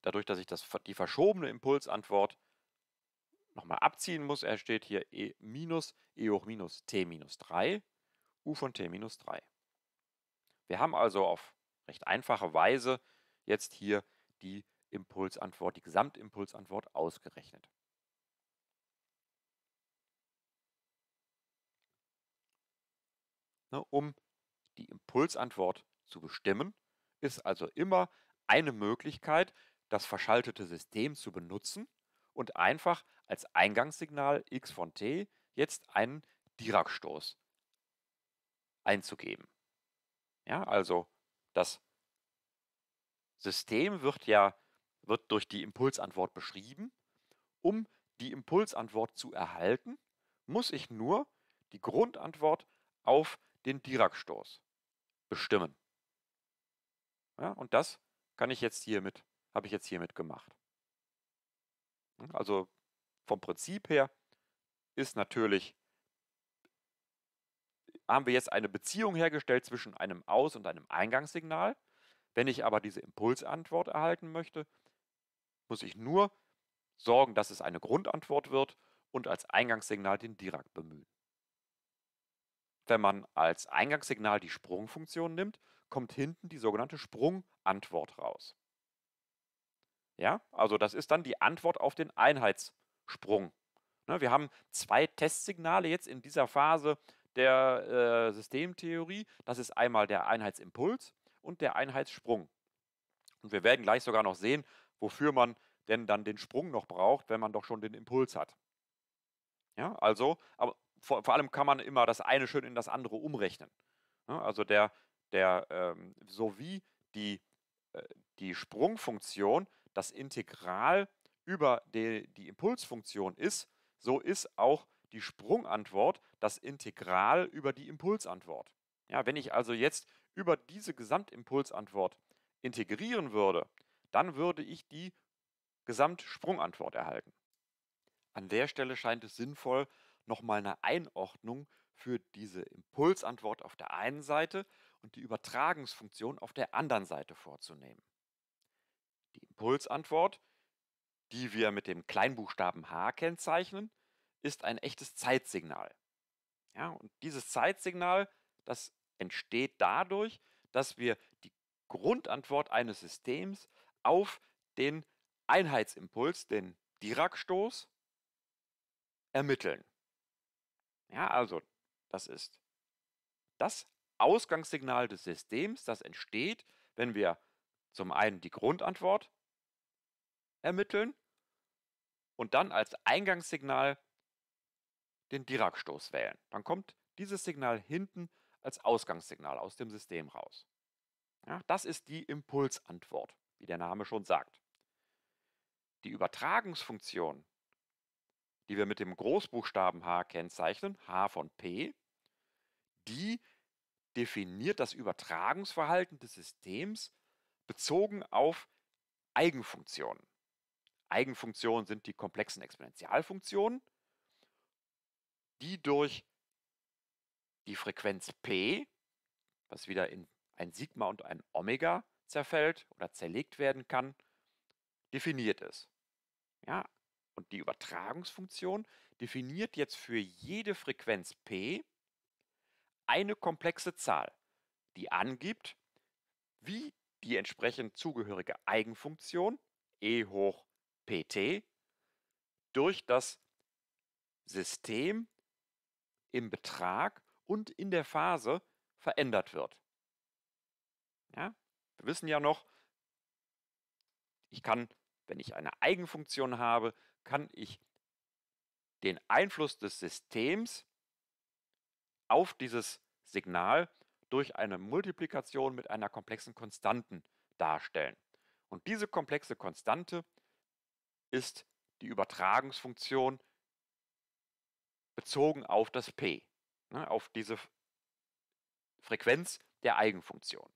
dadurch, dass ich das, die verschobene Impulsantwort nochmal abziehen muss. Er steht hier e minus e hoch minus t minus 3, u von t minus 3. Wir haben also auf recht einfache Weise jetzt hier die Impulsantwort, die Gesamtimpulsantwort ausgerechnet. Ne, um die Impulsantwort zu bestimmen, ist also immer eine Möglichkeit, das verschaltete System zu benutzen und einfach als Eingangssignal x von t jetzt einen Dirac-Stoß einzugeben. Ja, also das System wird ja wird durch die Impulsantwort beschrieben. Um die Impulsantwort zu erhalten, muss ich nur die Grundantwort auf den Dirac-Stoß bestimmen. Ja, und das kann ich jetzt hiermit, habe ich jetzt hiermit gemacht. Also vom Prinzip her ist natürlich, haben wir jetzt eine Beziehung hergestellt zwischen einem Aus- und einem Eingangssignal. Wenn ich aber diese Impulsantwort erhalten möchte, muss ich nur sorgen, dass es eine Grundantwort wird und als Eingangssignal den Dirac bemühen. Wenn man als Eingangssignal die Sprungfunktion nimmt, kommt hinten die sogenannte Sprungantwort raus. Ja, also das ist dann die Antwort auf den Einheits- Sprung. Ne, wir haben zwei Testsignale jetzt in dieser Phase der äh, Systemtheorie. Das ist einmal der Einheitsimpuls und der Einheitssprung. Und wir werden gleich sogar noch sehen, wofür man denn dann den Sprung noch braucht, wenn man doch schon den Impuls hat. Ja, also, aber vor, vor allem kann man immer das eine schön in das andere umrechnen. Ja, ne, also der, der ähm, sowie die, äh, die Sprungfunktion das Integral über die, die Impulsfunktion ist, so ist auch die Sprungantwort das Integral über die Impulsantwort. Ja, wenn ich also jetzt über diese Gesamtimpulsantwort integrieren würde, dann würde ich die Gesamtsprungantwort erhalten. An der Stelle scheint es sinnvoll, nochmal eine Einordnung für diese Impulsantwort auf der einen Seite und die Übertragungsfunktion auf der anderen Seite vorzunehmen. Die Impulsantwort die wir mit dem Kleinbuchstaben H kennzeichnen, ist ein echtes Zeitsignal. Ja, und dieses Zeitsignal, das entsteht dadurch, dass wir die Grundantwort eines Systems auf den Einheitsimpuls, den Dirac-Stoß, ermitteln. Ja, also das ist das Ausgangssignal des Systems, das entsteht, wenn wir zum einen die Grundantwort ermitteln und dann als Eingangssignal den Dirac-Stoß wählen. Dann kommt dieses Signal hinten als Ausgangssignal aus dem System raus. Ja, das ist die Impulsantwort, wie der Name schon sagt. Die Übertragungsfunktion, die wir mit dem Großbuchstaben H kennzeichnen, H von P, die definiert das Übertragungsverhalten des Systems bezogen auf Eigenfunktionen. Eigenfunktionen sind die komplexen Exponentialfunktionen, die durch die Frequenz p, was wieder in ein Sigma und ein Omega zerfällt oder zerlegt werden kann, definiert ist. Ja, und die Übertragungsfunktion definiert jetzt für jede Frequenz p eine komplexe Zahl, die angibt, wie die entsprechend zugehörige Eigenfunktion e hoch PT durch das System im Betrag und in der Phase verändert wird. Ja? Wir wissen ja noch, ich kann, wenn ich eine Eigenfunktion habe, kann ich den Einfluss des Systems auf dieses Signal durch eine Multiplikation mit einer komplexen Konstanten darstellen. Und diese komplexe Konstante ist die Übertragungsfunktion bezogen auf das P, ne, auf diese Frequenz der Eigenfunktion.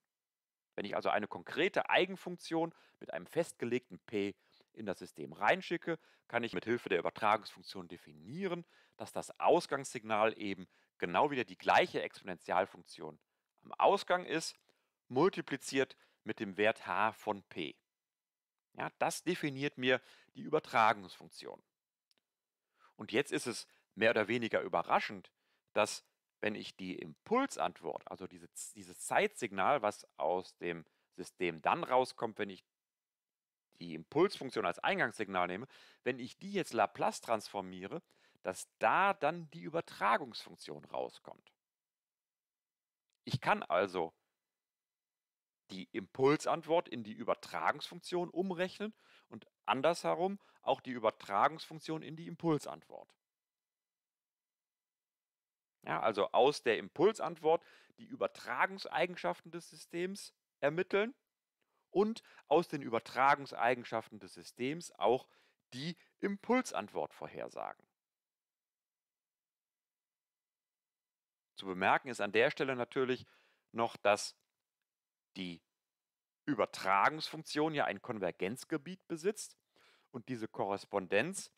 Wenn ich also eine konkrete Eigenfunktion mit einem festgelegten P in das System reinschicke, kann ich mit Hilfe der Übertragungsfunktion definieren, dass das Ausgangssignal eben genau wieder die gleiche Exponentialfunktion am Ausgang ist, multipliziert mit dem Wert h von p. Ja, das definiert mir die Übertragungsfunktion. Und jetzt ist es mehr oder weniger überraschend, dass wenn ich die Impulsantwort, also diese, dieses Zeitsignal, was aus dem System dann rauskommt, wenn ich die Impulsfunktion als Eingangssignal nehme, wenn ich die jetzt Laplace transformiere, dass da dann die Übertragungsfunktion rauskommt. Ich kann also die Impulsantwort in die Übertragungsfunktion umrechnen und andersherum auch die Übertragungsfunktion in die Impulsantwort. Ja, also aus der Impulsantwort die Übertragungseigenschaften des Systems ermitteln und aus den Übertragungseigenschaften des Systems auch die Impulsantwort vorhersagen. Zu bemerken ist an der Stelle natürlich noch, dass die Übertragungsfunktion ja ein Konvergenzgebiet besitzt und diese Korrespondenz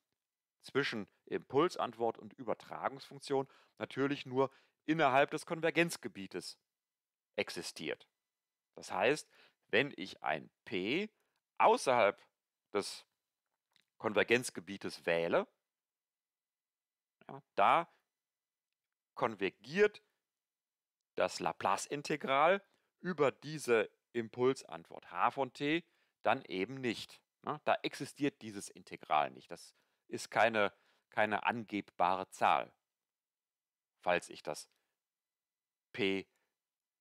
zwischen Impulsantwort und Übertragungsfunktion natürlich nur innerhalb des Konvergenzgebietes existiert. Das heißt, wenn ich ein P außerhalb des Konvergenzgebietes wähle, ja, da konvergiert das Laplace-Integral über diese Impulsantwort h von t dann eben nicht. Ne? Da existiert dieses Integral nicht. Das ist keine, keine angebbare Zahl, falls ich das p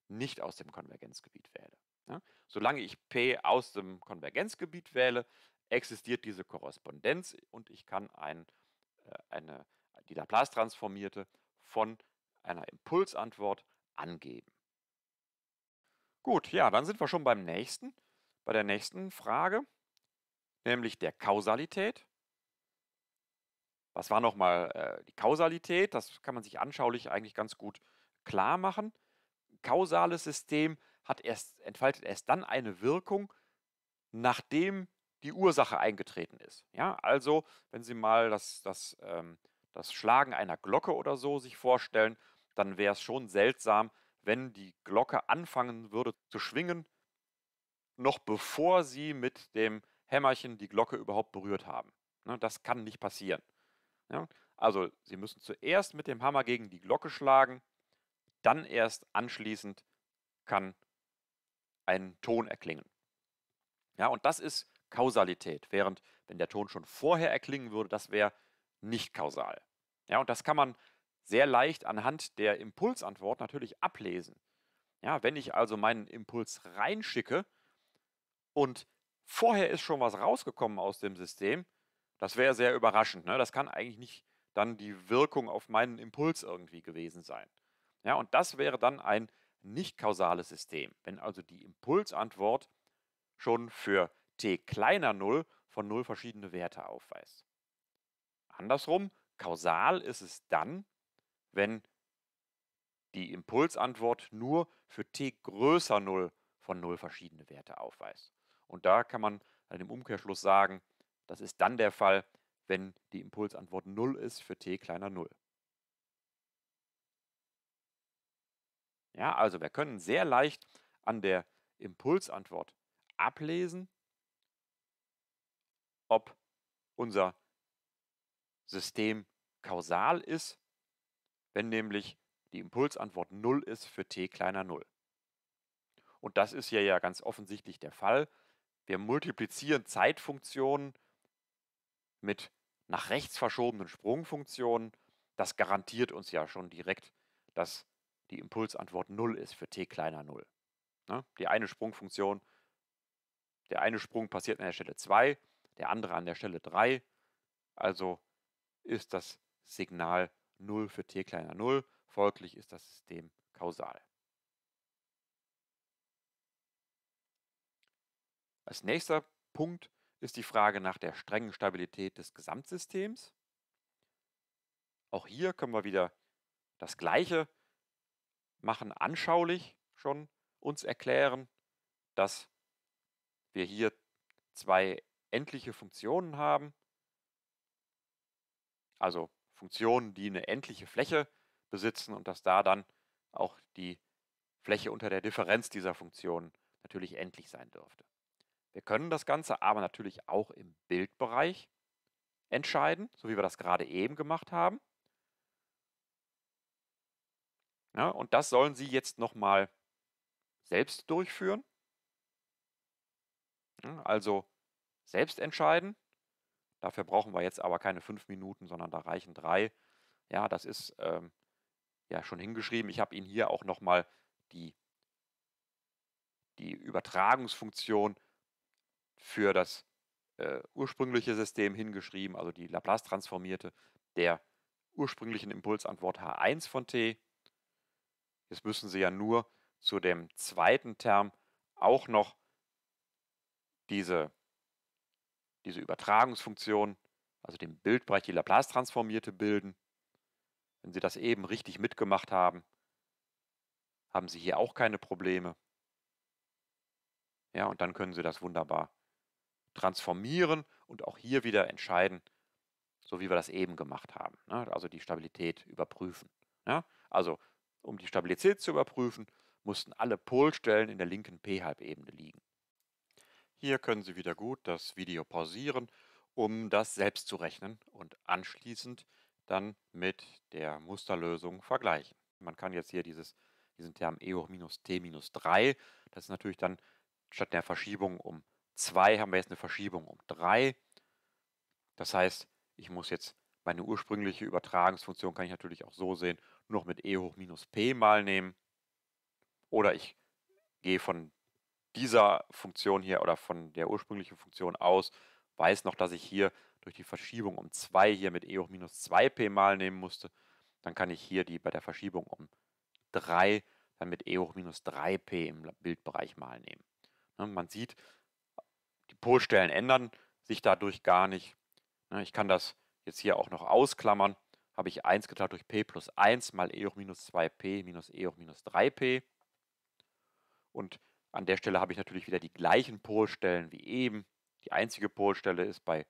nicht aus dem Konvergenzgebiet wähle. Ne? Solange ich p aus dem Konvergenzgebiet wähle, existiert diese Korrespondenz und ich kann ein, äh, eine die Laplace-Transformierte von einer Impulsantwort angeben. Gut, ja, dann sind wir schon beim nächsten, bei der nächsten Frage, nämlich der Kausalität. Was war nochmal äh, die Kausalität? Das kann man sich anschaulich eigentlich ganz gut klar machen. Ein kausales System hat erst, entfaltet erst dann eine Wirkung, nachdem die Ursache eingetreten ist. Ja, also, wenn Sie mal das, das, ähm, das Schlagen einer Glocke oder so sich vorstellen, dann wäre es schon seltsam, wenn die Glocke anfangen würde zu schwingen, noch bevor sie mit dem Hämmerchen die Glocke überhaupt berührt haben. Ne, das kann nicht passieren. Also sie müssen zuerst mit dem Hammer gegen die Glocke schlagen, dann erst anschließend kann ein Ton erklingen. Ja, und das ist Kausalität, während wenn der Ton schon vorher erklingen würde, das wäre nicht kausal. Ja, und das kann man sehr leicht anhand der Impulsantwort natürlich ablesen. Ja, wenn ich also meinen Impuls reinschicke und vorher ist schon was rausgekommen aus dem System, das wäre sehr überraschend. Ne? Das kann eigentlich nicht dann die Wirkung auf meinen Impuls irgendwie gewesen sein. Ja, und das wäre dann ein nicht kausales System, wenn also die Impulsantwort schon für t kleiner 0 von 0 verschiedene Werte aufweist. Andersrum, kausal ist es dann, wenn die Impulsantwort nur für t größer 0 von 0 verschiedene Werte aufweist. Und da kann man an dem Umkehrschluss sagen, das ist dann der Fall, wenn die Impulsantwort 0 ist für t kleiner 0. Ja, also wir können sehr leicht an der Impulsantwort ablesen, ob unser System kausal ist wenn nämlich die Impulsantwort 0 ist für t kleiner 0. Und das ist hier ja ganz offensichtlich der Fall. Wir multiplizieren Zeitfunktionen mit nach rechts verschobenen Sprungfunktionen. Das garantiert uns ja schon direkt, dass die Impulsantwort 0 ist für t kleiner 0. Ne? Die eine Sprungfunktion, der eine Sprung passiert an der Stelle 2, der andere an der Stelle 3. Also ist das Signal 0. 0 für t kleiner 0. Folglich ist das System kausal. Als nächster Punkt ist die Frage nach der strengen Stabilität des Gesamtsystems. Auch hier können wir wieder das Gleiche machen, anschaulich schon uns erklären, dass wir hier zwei endliche Funktionen haben, also Funktionen, die eine endliche Fläche besitzen und dass da dann auch die Fläche unter der Differenz dieser Funktionen natürlich endlich sein dürfte. Wir können das Ganze aber natürlich auch im Bildbereich entscheiden, so wie wir das gerade eben gemacht haben. Ja, und das sollen Sie jetzt nochmal selbst durchführen. Also selbst entscheiden, Dafür brauchen wir jetzt aber keine fünf Minuten, sondern da reichen drei. Ja, das ist ähm, ja schon hingeschrieben. Ich habe Ihnen hier auch nochmal die, die Übertragungsfunktion für das äh, ursprüngliche System hingeschrieben, also die Laplace-transformierte der ursprünglichen Impulsantwort H1 von t. Jetzt müssen Sie ja nur zu dem zweiten Term auch noch diese diese Übertragungsfunktion, also den Bildbereich, die Laplace-Transformierte bilden. Wenn Sie das eben richtig mitgemacht haben, haben Sie hier auch keine Probleme. Ja, und dann können Sie das wunderbar transformieren und auch hier wieder entscheiden, so wie wir das eben gemacht haben. Ne? Also die Stabilität überprüfen. Ja? Also um die Stabilität zu überprüfen, mussten alle Polstellen in der linken p-Halbebene liegen. Hier können Sie wieder gut das Video pausieren, um das selbst zu rechnen und anschließend dann mit der Musterlösung vergleichen. Man kann jetzt hier dieses, diesen Term e hoch minus t minus 3, das ist natürlich dann statt der Verschiebung um 2 haben wir jetzt eine Verschiebung um 3. Das heißt, ich muss jetzt meine ursprüngliche Übertragungsfunktion, kann ich natürlich auch so sehen, nur noch mit e hoch minus p mal nehmen. Oder ich gehe von dieser Funktion hier oder von der ursprünglichen Funktion aus weiß noch, dass ich hier durch die Verschiebung um 2 hier mit e hoch minus 2p mal nehmen musste. Dann kann ich hier die bei der Verschiebung um 3 dann mit e hoch minus 3p im Bildbereich mal nehmen. Ne, man sieht, die Polstellen ändern sich dadurch gar nicht. Ne, ich kann das jetzt hier auch noch ausklammern. Habe ich 1 geteilt durch p plus 1 mal e hoch minus 2p minus e hoch minus 3p. Und an der Stelle habe ich natürlich wieder die gleichen Polstellen wie eben. Die einzige Polstelle ist bei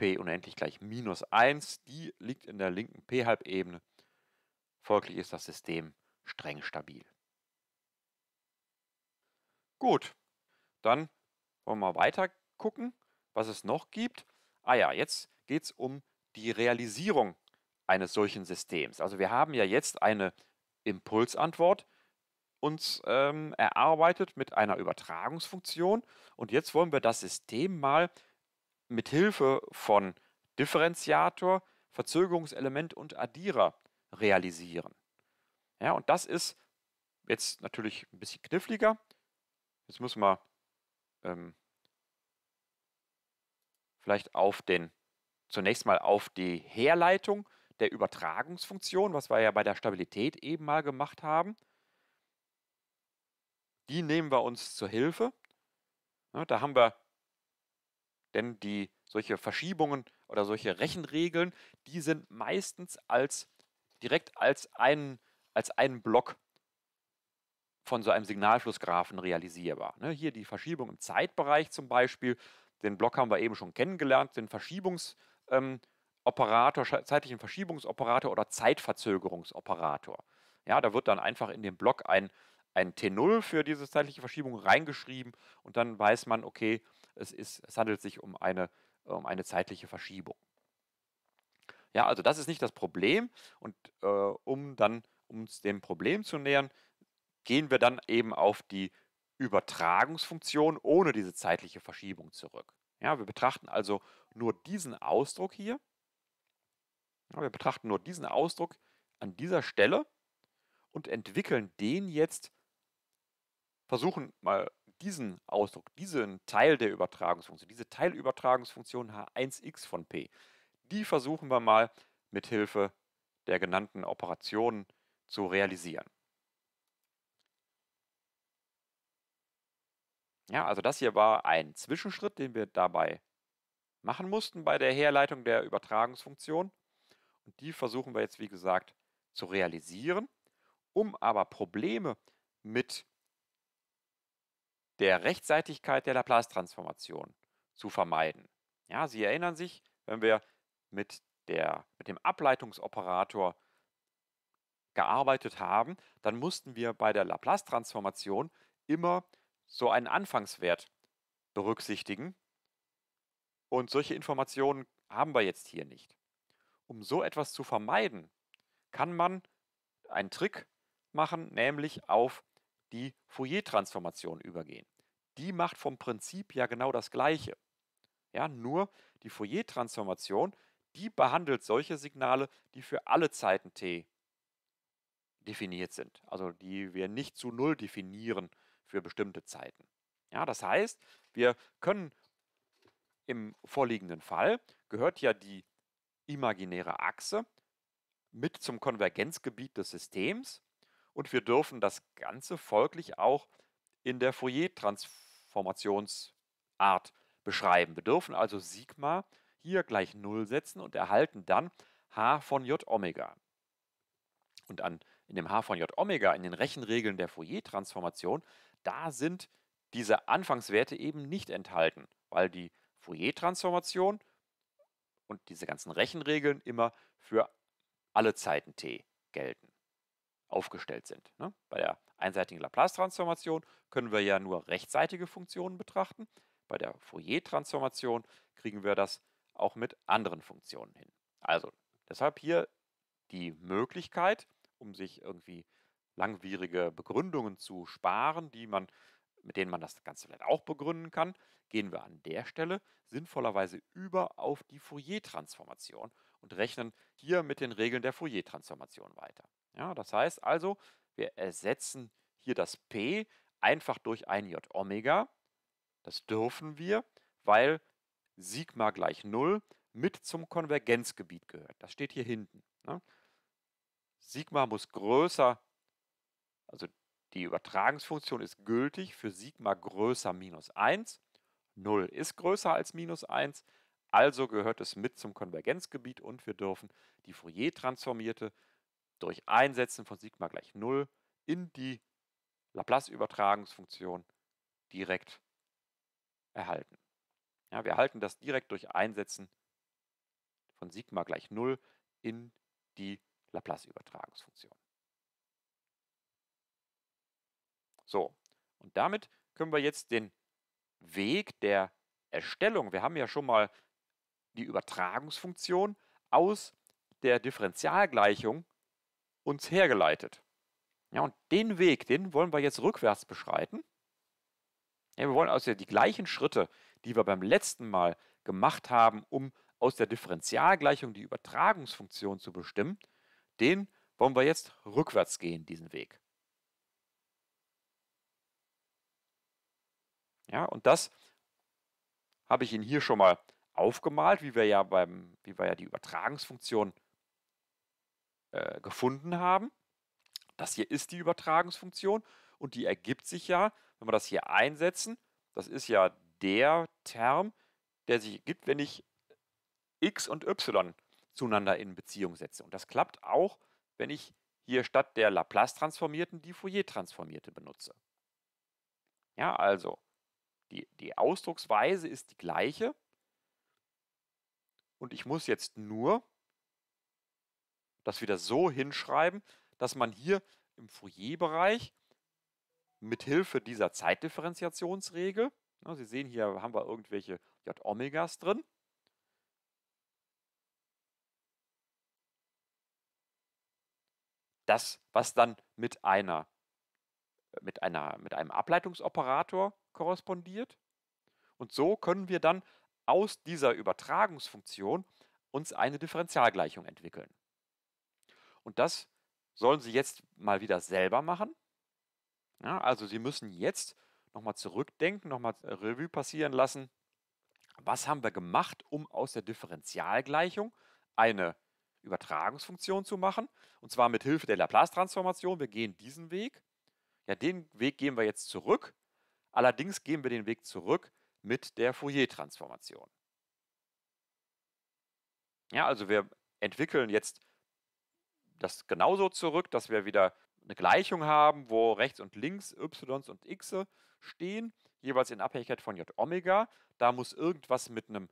p unendlich gleich minus 1. Die liegt in der linken p-Halbebene. Folglich ist das System streng stabil. Gut, dann wollen wir mal weiter gucken, was es noch gibt. Ah ja, jetzt geht es um die Realisierung eines solchen Systems. Also wir haben ja jetzt eine Impulsantwort, uns ähm, erarbeitet mit einer Übertragungsfunktion. Und jetzt wollen wir das System mal mit Hilfe von Differenziator, Verzögerungselement und Addierer realisieren. Ja, und das ist jetzt natürlich ein bisschen kniffliger. Jetzt müssen wir ähm, vielleicht auf den, zunächst mal auf die Herleitung der Übertragungsfunktion, was wir ja bei der Stabilität eben mal gemacht haben, die nehmen wir uns zur Hilfe. Ne, da haben wir denn die solche Verschiebungen oder solche Rechenregeln, die sind meistens als direkt als einen als einen Block von so einem Signalflussgraphen realisierbar. Ne, hier die Verschiebung im Zeitbereich zum Beispiel, den Block haben wir eben schon kennengelernt, den Verschiebungsoperator, ähm, zeitlichen Verschiebungsoperator oder Zeitverzögerungsoperator. Ja, da wird dann einfach in dem Block ein ein T0 für diese zeitliche Verschiebung reingeschrieben und dann weiß man, okay, es, ist, es handelt sich um eine, um eine zeitliche Verschiebung. Ja, also das ist nicht das Problem und äh, um dann uns dem Problem zu nähern, gehen wir dann eben auf die Übertragungsfunktion ohne diese zeitliche Verschiebung zurück. Ja, wir betrachten also nur diesen Ausdruck hier. Ja, wir betrachten nur diesen Ausdruck an dieser Stelle und entwickeln den jetzt versuchen, mal diesen Ausdruck, diesen Teil der Übertragungsfunktion, diese Teilübertragungsfunktion H1x von P, die versuchen wir mal mit Hilfe der genannten Operationen zu realisieren. Ja, also das hier war ein Zwischenschritt, den wir dabei machen mussten bei der Herleitung der Übertragungsfunktion. Und die versuchen wir jetzt, wie gesagt, zu realisieren. Um aber Probleme mit der Rechtsseitigkeit der Laplace-Transformation zu vermeiden. Ja, Sie erinnern sich, wenn wir mit, der, mit dem Ableitungsoperator gearbeitet haben, dann mussten wir bei der Laplace-Transformation immer so einen Anfangswert berücksichtigen. Und solche Informationen haben wir jetzt hier nicht. Um so etwas zu vermeiden, kann man einen Trick machen, nämlich auf die Fourier-Transformation übergehen. Die macht vom Prinzip ja genau das Gleiche. Ja, nur die Fourier-Transformation, die behandelt solche Signale, die für alle Zeiten t definiert sind, also die wir nicht zu null definieren für bestimmte Zeiten. Ja, das heißt, wir können im vorliegenden Fall gehört ja die imaginäre Achse mit zum Konvergenzgebiet des Systems und wir dürfen das Ganze folglich auch in der Fourier-Transformationsart beschreiben. Wir dürfen also Sigma hier gleich 0 setzen und erhalten dann h von j Omega. Und an, in dem h von j Omega, in den Rechenregeln der Fourier-Transformation, da sind diese Anfangswerte eben nicht enthalten, weil die Fourier-Transformation und diese ganzen Rechenregeln immer für alle Zeiten t gelten aufgestellt sind. Ne? Bei der einseitigen Laplace-Transformation können wir ja nur rechtsseitige Funktionen betrachten. Bei der Fourier-Transformation kriegen wir das auch mit anderen Funktionen hin. Also deshalb hier die Möglichkeit, um sich irgendwie langwierige Begründungen zu sparen, die man, mit denen man das Ganze vielleicht auch begründen kann, gehen wir an der Stelle sinnvollerweise über auf die Fourier-Transformation und rechnen hier mit den Regeln der Fourier-Transformation weiter. Ja, das heißt also, wir ersetzen hier das P einfach durch ein J Omega. Das dürfen wir, weil Sigma gleich 0 mit zum Konvergenzgebiet gehört. Das steht hier hinten. Ne? Sigma muss größer, also die Übertragungsfunktion ist gültig für Sigma größer minus 1. 0 ist größer als minus 1, also gehört es mit zum Konvergenzgebiet und wir dürfen die Fourier-transformierte durch Einsetzen von Sigma gleich 0 in die Laplace-Übertragungsfunktion direkt erhalten. Ja, wir erhalten das direkt durch Einsetzen von Sigma gleich 0 in die Laplace-Übertragungsfunktion. So, und damit können wir jetzt den Weg der Erstellung, wir haben ja schon mal die Übertragungsfunktion aus der Differentialgleichung uns hergeleitet. Ja, und den Weg, den wollen wir jetzt rückwärts beschreiten. Ja, wir wollen also die gleichen Schritte, die wir beim letzten Mal gemacht haben, um aus der Differentialgleichung die Übertragungsfunktion zu bestimmen, den wollen wir jetzt rückwärts gehen, diesen Weg. Ja, und das habe ich Ihnen hier schon mal aufgemalt, wie wir ja beim, wie wir ja die Übertragungsfunktion äh, gefunden haben. Das hier ist die Übertragungsfunktion und die ergibt sich ja, wenn wir das hier einsetzen, das ist ja der Term, der sich ergibt, wenn ich x und y zueinander in Beziehung setze. Und das klappt auch, wenn ich hier statt der Laplace-Transformierten die Fourier-Transformierte benutze. Ja, also die, die Ausdrucksweise ist die gleiche. Und ich muss jetzt nur das wieder so hinschreiben, dass man hier im Fourierbereich mit Hilfe dieser Zeitdifferenziationsregel, ja, ne, Sie sehen hier haben wir irgendwelche J-Omegas drin, das, was dann mit einer mit einer mit einem Ableitungsoperator korrespondiert. Und so können wir dann aus dieser Übertragungsfunktion uns eine Differentialgleichung entwickeln. Und das sollen sie jetzt mal wieder selber machen. Ja, also sie müssen jetzt nochmal zurückdenken, nochmal äh, Revue passieren lassen. Was haben wir gemacht, um aus der Differentialgleichung eine Übertragungsfunktion zu machen? Und zwar mit Hilfe der Laplace-Transformation. Wir gehen diesen Weg. Ja, den Weg gehen wir jetzt zurück. Allerdings gehen wir den Weg zurück mit der Fourier-Transformation. Ja, also wir entwickeln jetzt das genauso zurück, dass wir wieder eine Gleichung haben, wo rechts und links y und x stehen, jeweils in Abhängigkeit von j Omega. Da muss irgendwas mit einem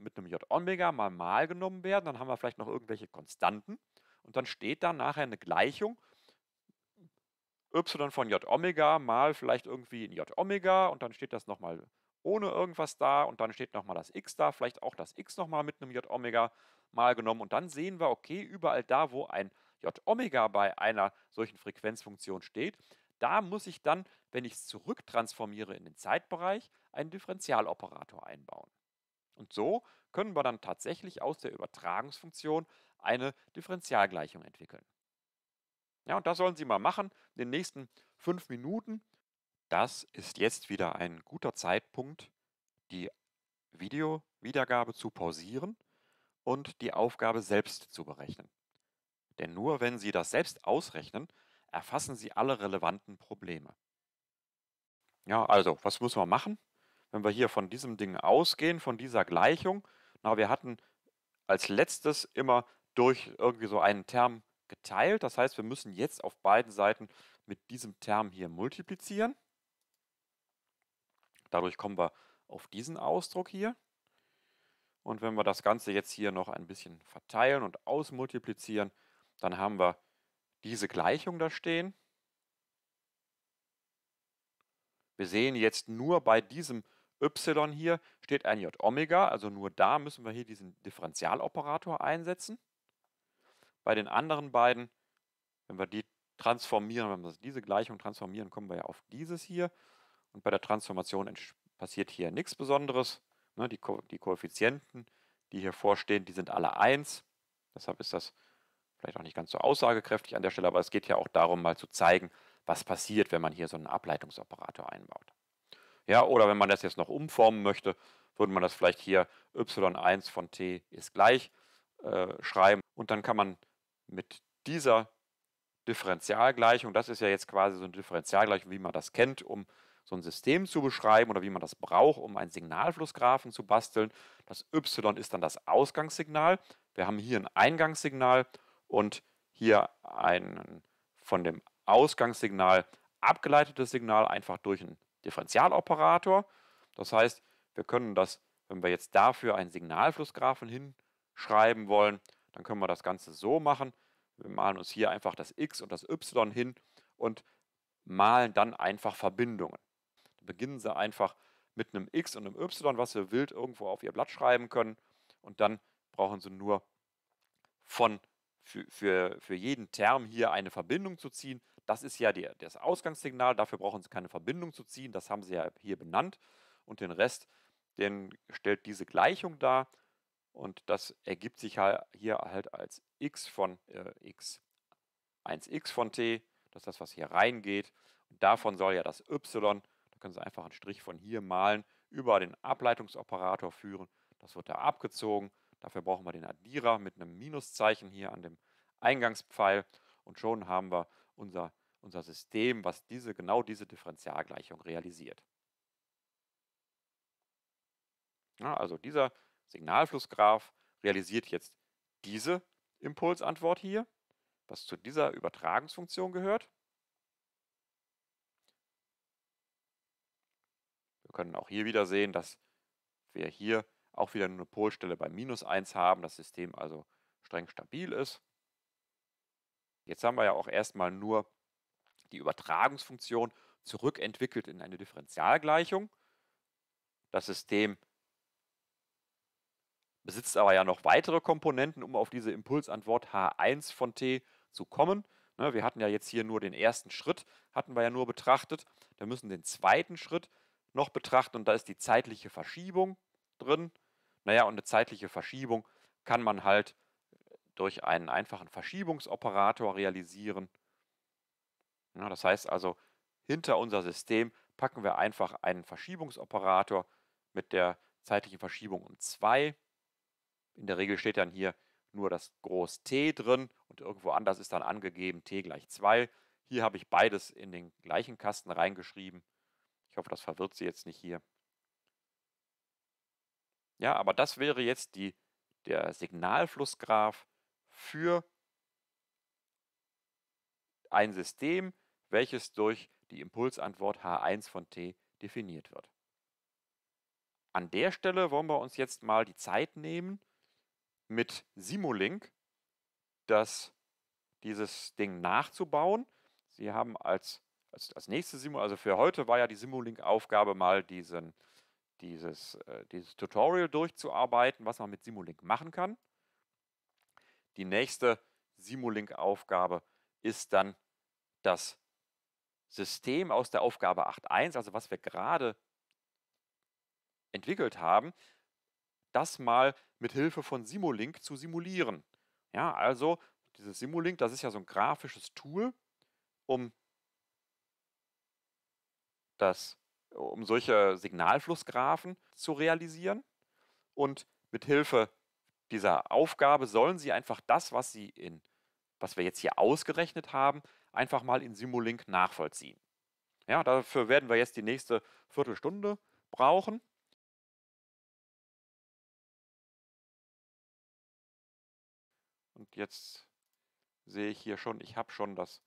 mit einem j Omega mal mal genommen werden, dann haben wir vielleicht noch irgendwelche Konstanten und dann steht da nachher eine Gleichung y von j Omega mal vielleicht irgendwie in j Omega und dann steht das nochmal ohne irgendwas da und dann steht nochmal das x da, vielleicht auch das x nochmal mit einem j Omega mal genommen und dann sehen wir, okay, überall da, wo ein J-Omega bei einer solchen Frequenzfunktion steht, da muss ich dann, wenn ich es zurücktransformiere in den Zeitbereich, einen Differentialoperator einbauen. Und so können wir dann tatsächlich aus der Übertragungsfunktion eine Differentialgleichung entwickeln. Ja, und das sollen Sie mal machen in den nächsten fünf Minuten. Das ist jetzt wieder ein guter Zeitpunkt, die Videowiedergabe zu pausieren und die Aufgabe selbst zu berechnen. Denn nur wenn Sie das selbst ausrechnen, erfassen Sie alle relevanten Probleme. Ja, also, was müssen wir machen? Wenn wir hier von diesem Ding ausgehen, von dieser Gleichung, na, wir hatten als letztes immer durch irgendwie so einen Term geteilt. Das heißt, wir müssen jetzt auf beiden Seiten mit diesem Term hier multiplizieren. Dadurch kommen wir auf diesen Ausdruck hier. Und wenn wir das Ganze jetzt hier noch ein bisschen verteilen und ausmultiplizieren, dann haben wir diese Gleichung da stehen. Wir sehen jetzt nur bei diesem y hier steht ein j Omega, also nur da müssen wir hier diesen Differentialoperator einsetzen. Bei den anderen beiden, wenn wir die transformieren, wenn wir diese Gleichung transformieren, kommen wir ja auf dieses hier. Und bei der Transformation passiert hier nichts Besonderes. Ne, die, Ko die Koeffizienten, die hier vorstehen, die sind alle 1. Deshalb ist das vielleicht auch nicht ganz so aussagekräftig an der Stelle, aber es geht ja auch darum, mal zu zeigen, was passiert, wenn man hier so einen Ableitungsoperator einbaut. Ja, oder wenn man das jetzt noch umformen möchte, würde man das vielleicht hier y1 von t ist gleich äh, schreiben. Und dann kann man mit dieser Differentialgleichung, das ist ja jetzt quasi so eine Differentialgleichung, wie man das kennt, um so ein System zu beschreiben oder wie man das braucht, um einen Signalflussgrafen zu basteln. Das Y ist dann das Ausgangssignal. Wir haben hier ein Eingangssignal und hier ein von dem Ausgangssignal abgeleitetes Signal einfach durch einen Differentialoperator. Das heißt, wir können das, wenn wir jetzt dafür einen Signalflussgrafen hinschreiben wollen, dann können wir das Ganze so machen. Wir malen uns hier einfach das X und das Y hin und malen dann einfach Verbindungen beginnen Sie einfach mit einem X und einem Y, was Sie wild irgendwo auf Ihr Blatt schreiben können. Und dann brauchen Sie nur von für, für, für jeden Term hier eine Verbindung zu ziehen. Das ist ja die, das Ausgangssignal. Dafür brauchen Sie keine Verbindung zu ziehen. Das haben Sie ja hier benannt. Und den Rest, den stellt diese Gleichung dar. Und das ergibt sich halt hier halt als x von äh, x. 1x von t, das ist das, was hier reingeht. Und davon soll ja das y wir können Sie einfach einen Strich von hier malen, über den Ableitungsoperator führen. Das wird da abgezogen. Dafür brauchen wir den Addierer mit einem Minuszeichen hier an dem Eingangspfeil. Und schon haben wir unser, unser System, was diese, genau diese Differentialgleichung realisiert. Ja, also dieser Signalflussgraph realisiert jetzt diese Impulsantwort hier, was zu dieser Übertragungsfunktion gehört. können auch hier wieder sehen, dass wir hier auch wieder eine Polstelle bei minus 1 haben, das System also streng stabil ist. Jetzt haben wir ja auch erstmal nur die Übertragungsfunktion zurückentwickelt in eine Differentialgleichung. Das System besitzt aber ja noch weitere Komponenten, um auf diese Impulsantwort H1 von t zu kommen. Ne, wir hatten ja jetzt hier nur den ersten Schritt, hatten wir ja nur betrachtet. Da müssen den zweiten Schritt noch betrachten und da ist die zeitliche Verschiebung drin. Naja, und eine zeitliche Verschiebung kann man halt durch einen einfachen Verschiebungsoperator realisieren. Ja, das heißt also, hinter unser System packen wir einfach einen Verschiebungsoperator mit der zeitlichen Verschiebung um 2. In der Regel steht dann hier nur das Groß T drin und irgendwo anders ist dann angegeben T gleich 2. Hier habe ich beides in den gleichen Kasten reingeschrieben hoffe, das verwirrt sie jetzt nicht hier. Ja, aber das wäre jetzt die, der Signalflussgraph für ein System, welches durch die Impulsantwort H1 von t definiert wird. An der Stelle wollen wir uns jetzt mal die Zeit nehmen, mit Simulink das, dieses Ding nachzubauen. Sie haben als als, als nächste Simu, also für heute war ja die Simulink-Aufgabe mal diesen, dieses, äh, dieses Tutorial durchzuarbeiten, was man mit Simulink machen kann. Die nächste Simulink-Aufgabe ist dann das System aus der Aufgabe 8.1, also was wir gerade entwickelt haben, das mal mit Hilfe von Simulink zu simulieren. Ja, also dieses Simulink, das ist ja so ein grafisches Tool, um das, um solche Signalflussgraphen zu realisieren. Und mit Hilfe dieser Aufgabe sollen sie einfach das, was sie in, was wir jetzt hier ausgerechnet haben, einfach mal in Simulink nachvollziehen. Ja, dafür werden wir jetzt die nächste Viertelstunde brauchen. Und jetzt sehe ich hier schon, ich habe schon das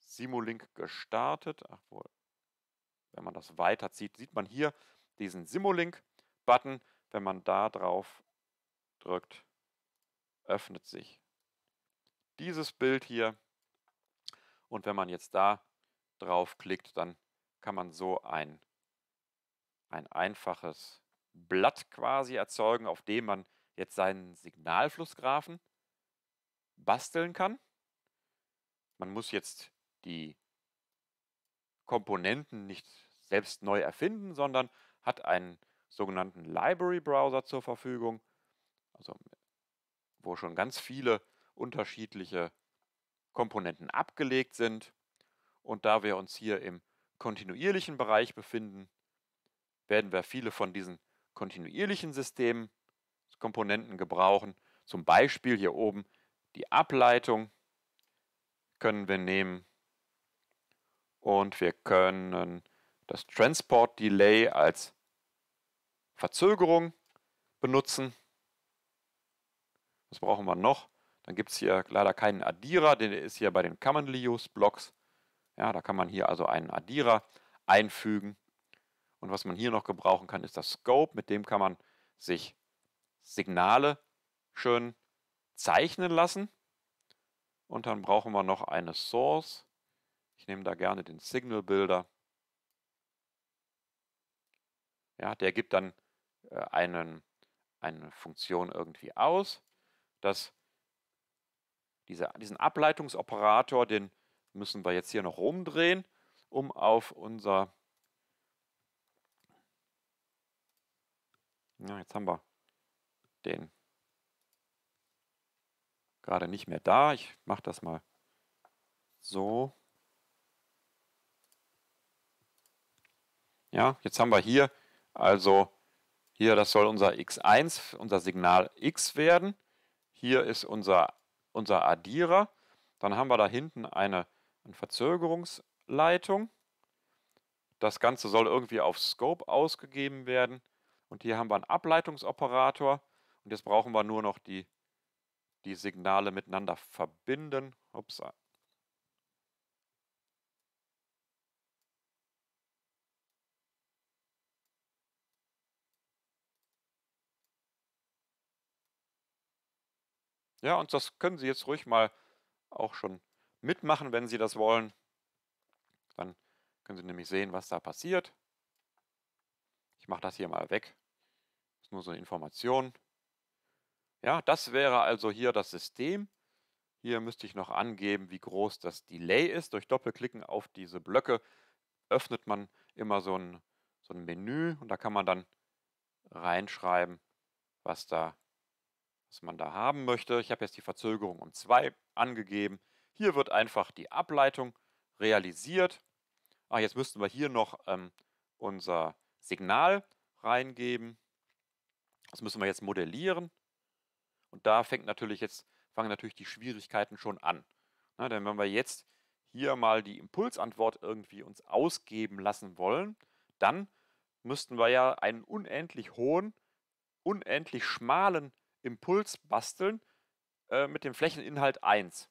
Simulink gestartet. Ach, wo wenn man das weiterzieht, sieht man hier diesen Simulink-Button. Wenn man da drauf drückt, öffnet sich dieses Bild hier. Und wenn man jetzt da drauf klickt, dann kann man so ein, ein einfaches Blatt quasi erzeugen, auf dem man jetzt seinen Signalflussgrafen basteln kann. Man muss jetzt die Komponenten nicht selbst neu erfinden, sondern hat einen sogenannten Library Browser zur Verfügung, also wo schon ganz viele unterschiedliche Komponenten abgelegt sind. Und da wir uns hier im kontinuierlichen Bereich befinden, werden wir viele von diesen kontinuierlichen Systemen Komponenten gebrauchen. Zum Beispiel hier oben die Ableitung können wir nehmen und wir können das Transport Delay als Verzögerung benutzen. Was brauchen wir noch? Dann gibt es hier leider keinen Addierer, der ist hier bei den Commonly Used Blocks. Ja, da kann man hier also einen Addierer einfügen. Und was man hier noch gebrauchen kann, ist das Scope. Mit dem kann man sich Signale schön zeichnen lassen. Und dann brauchen wir noch eine Source. Ich nehme da gerne den Signal Builder. Ja, der gibt dann äh, einen, eine Funktion irgendwie aus, dass diese, diesen Ableitungsoperator, den müssen wir jetzt hier noch rumdrehen, um auf unser, ja, jetzt haben wir den gerade nicht mehr da. Ich mache das mal so. Ja, jetzt haben wir hier also hier, das soll unser x1, unser Signal x werden. Hier ist unser, unser Addierer. Dann haben wir da hinten eine, eine Verzögerungsleitung. Das Ganze soll irgendwie auf Scope ausgegeben werden. Und hier haben wir einen Ableitungsoperator. Und jetzt brauchen wir nur noch die, die Signale miteinander verbinden. Ups, Ja, und das können Sie jetzt ruhig mal auch schon mitmachen, wenn Sie das wollen. Dann können Sie nämlich sehen, was da passiert. Ich mache das hier mal weg. Das ist nur so eine Information. Ja, das wäre also hier das System. Hier müsste ich noch angeben, wie groß das Delay ist. Durch Doppelklicken auf diese Blöcke öffnet man immer so ein, so ein Menü und da kann man dann reinschreiben, was da was man da haben möchte. Ich habe jetzt die Verzögerung um 2 angegeben. Hier wird einfach die Ableitung realisiert. Ah, jetzt müssten wir hier noch ähm, unser Signal reingeben. Das müssen wir jetzt modellieren. Und da fängt natürlich jetzt, fangen natürlich die Schwierigkeiten schon an. Na, denn wenn wir jetzt hier mal die Impulsantwort irgendwie uns ausgeben lassen wollen, dann müssten wir ja einen unendlich hohen, unendlich schmalen Impuls basteln äh, mit dem Flächeninhalt 1.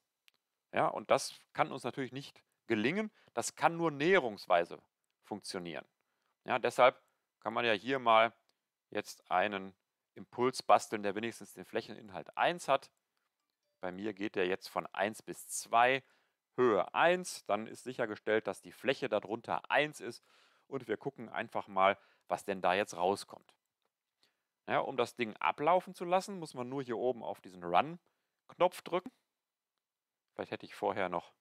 Ja, und das kann uns natürlich nicht gelingen. Das kann nur näherungsweise funktionieren. Ja, deshalb kann man ja hier mal jetzt einen Impuls basteln, der wenigstens den Flächeninhalt 1 hat. Bei mir geht der jetzt von 1 bis 2, Höhe 1. Dann ist sichergestellt, dass die Fläche darunter 1 ist. Und wir gucken einfach mal, was denn da jetzt rauskommt. Ja, um das Ding ablaufen zu lassen, muss man nur hier oben auf diesen Run-Knopf drücken. Vielleicht hätte ich vorher noch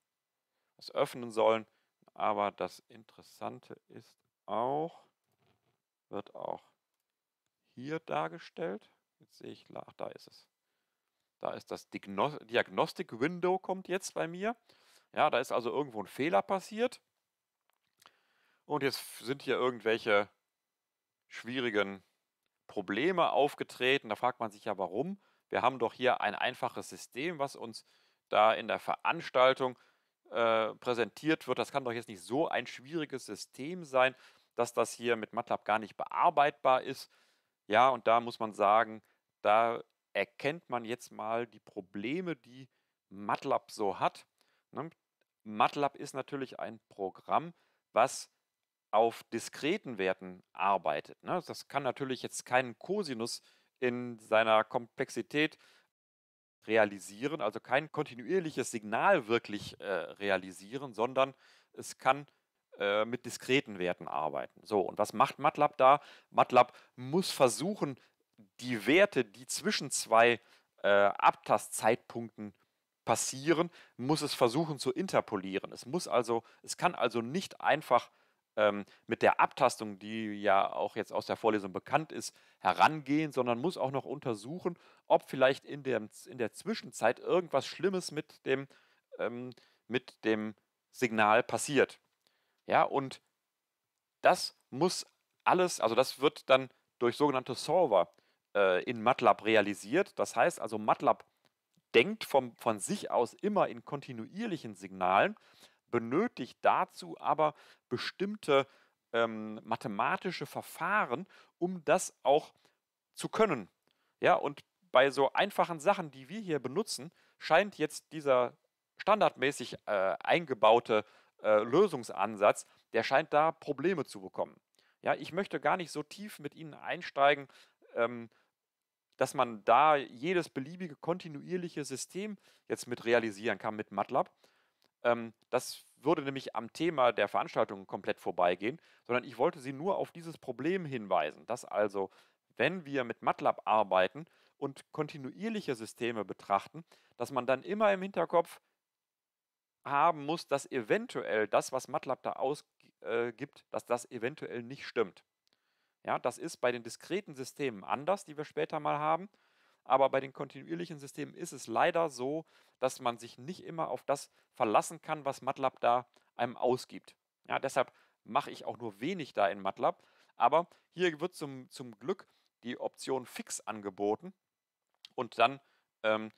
was öffnen sollen. Aber das Interessante ist auch, wird auch hier dargestellt. Jetzt sehe ich, ach, da ist es. Da ist das Diagnostik-Window kommt jetzt bei mir. Ja, da ist also irgendwo ein Fehler passiert. Und jetzt sind hier irgendwelche schwierigen Probleme aufgetreten. Da fragt man sich ja, warum. Wir haben doch hier ein einfaches System, was uns da in der Veranstaltung äh, präsentiert wird. Das kann doch jetzt nicht so ein schwieriges System sein, dass das hier mit MATLAB gar nicht bearbeitbar ist. Ja, und da muss man sagen, da erkennt man jetzt mal die Probleme, die MATLAB so hat. Ne? MATLAB ist natürlich ein Programm, was auf diskreten Werten arbeitet. Ne? Das kann natürlich jetzt keinen Cosinus in seiner Komplexität realisieren, also kein kontinuierliches Signal wirklich äh, realisieren, sondern es kann äh, mit diskreten Werten arbeiten. So, und was macht MATLAB da? MATLAB muss versuchen, die Werte, die zwischen zwei äh, Abtastzeitpunkten passieren, muss es versuchen zu interpolieren. Es muss also, es kann also nicht einfach ähm, mit der Abtastung, die ja auch jetzt aus der Vorlesung bekannt ist, herangehen, sondern muss auch noch untersuchen, ob vielleicht in, dem, in der Zwischenzeit irgendwas Schlimmes mit dem, ähm, mit dem Signal passiert. Ja, und das muss alles, also das wird dann durch sogenannte Solver äh, in MATLAB realisiert. Das heißt also, MATLAB denkt vom, von sich aus immer in kontinuierlichen Signalen, benötigt dazu aber bestimmte ähm, mathematische Verfahren, um das auch zu können. Ja, und bei so einfachen Sachen, die wir hier benutzen, scheint jetzt dieser standardmäßig äh, eingebaute äh, Lösungsansatz, der scheint da Probleme zu bekommen. Ja, ich möchte gar nicht so tief mit Ihnen einsteigen, ähm, dass man da jedes beliebige kontinuierliche System jetzt mit realisieren kann mit MATLAB. Ähm, das würde nämlich am Thema der Veranstaltung komplett vorbeigehen, sondern ich wollte Sie nur auf dieses Problem hinweisen, dass also, wenn wir mit MATLAB arbeiten und kontinuierliche Systeme betrachten, dass man dann immer im Hinterkopf haben muss, dass eventuell das, was MATLAB da ausgibt, äh, dass das eventuell nicht stimmt. Ja, das ist bei den diskreten Systemen anders, die wir später mal haben. Aber bei den kontinuierlichen Systemen ist es leider so, dass man sich nicht immer auf das verlassen kann, was MATLAB da einem ausgibt. Ja, deshalb mache ich auch nur wenig da in MATLAB. Aber hier wird zum, zum Glück die Option fix angeboten und dann ähm,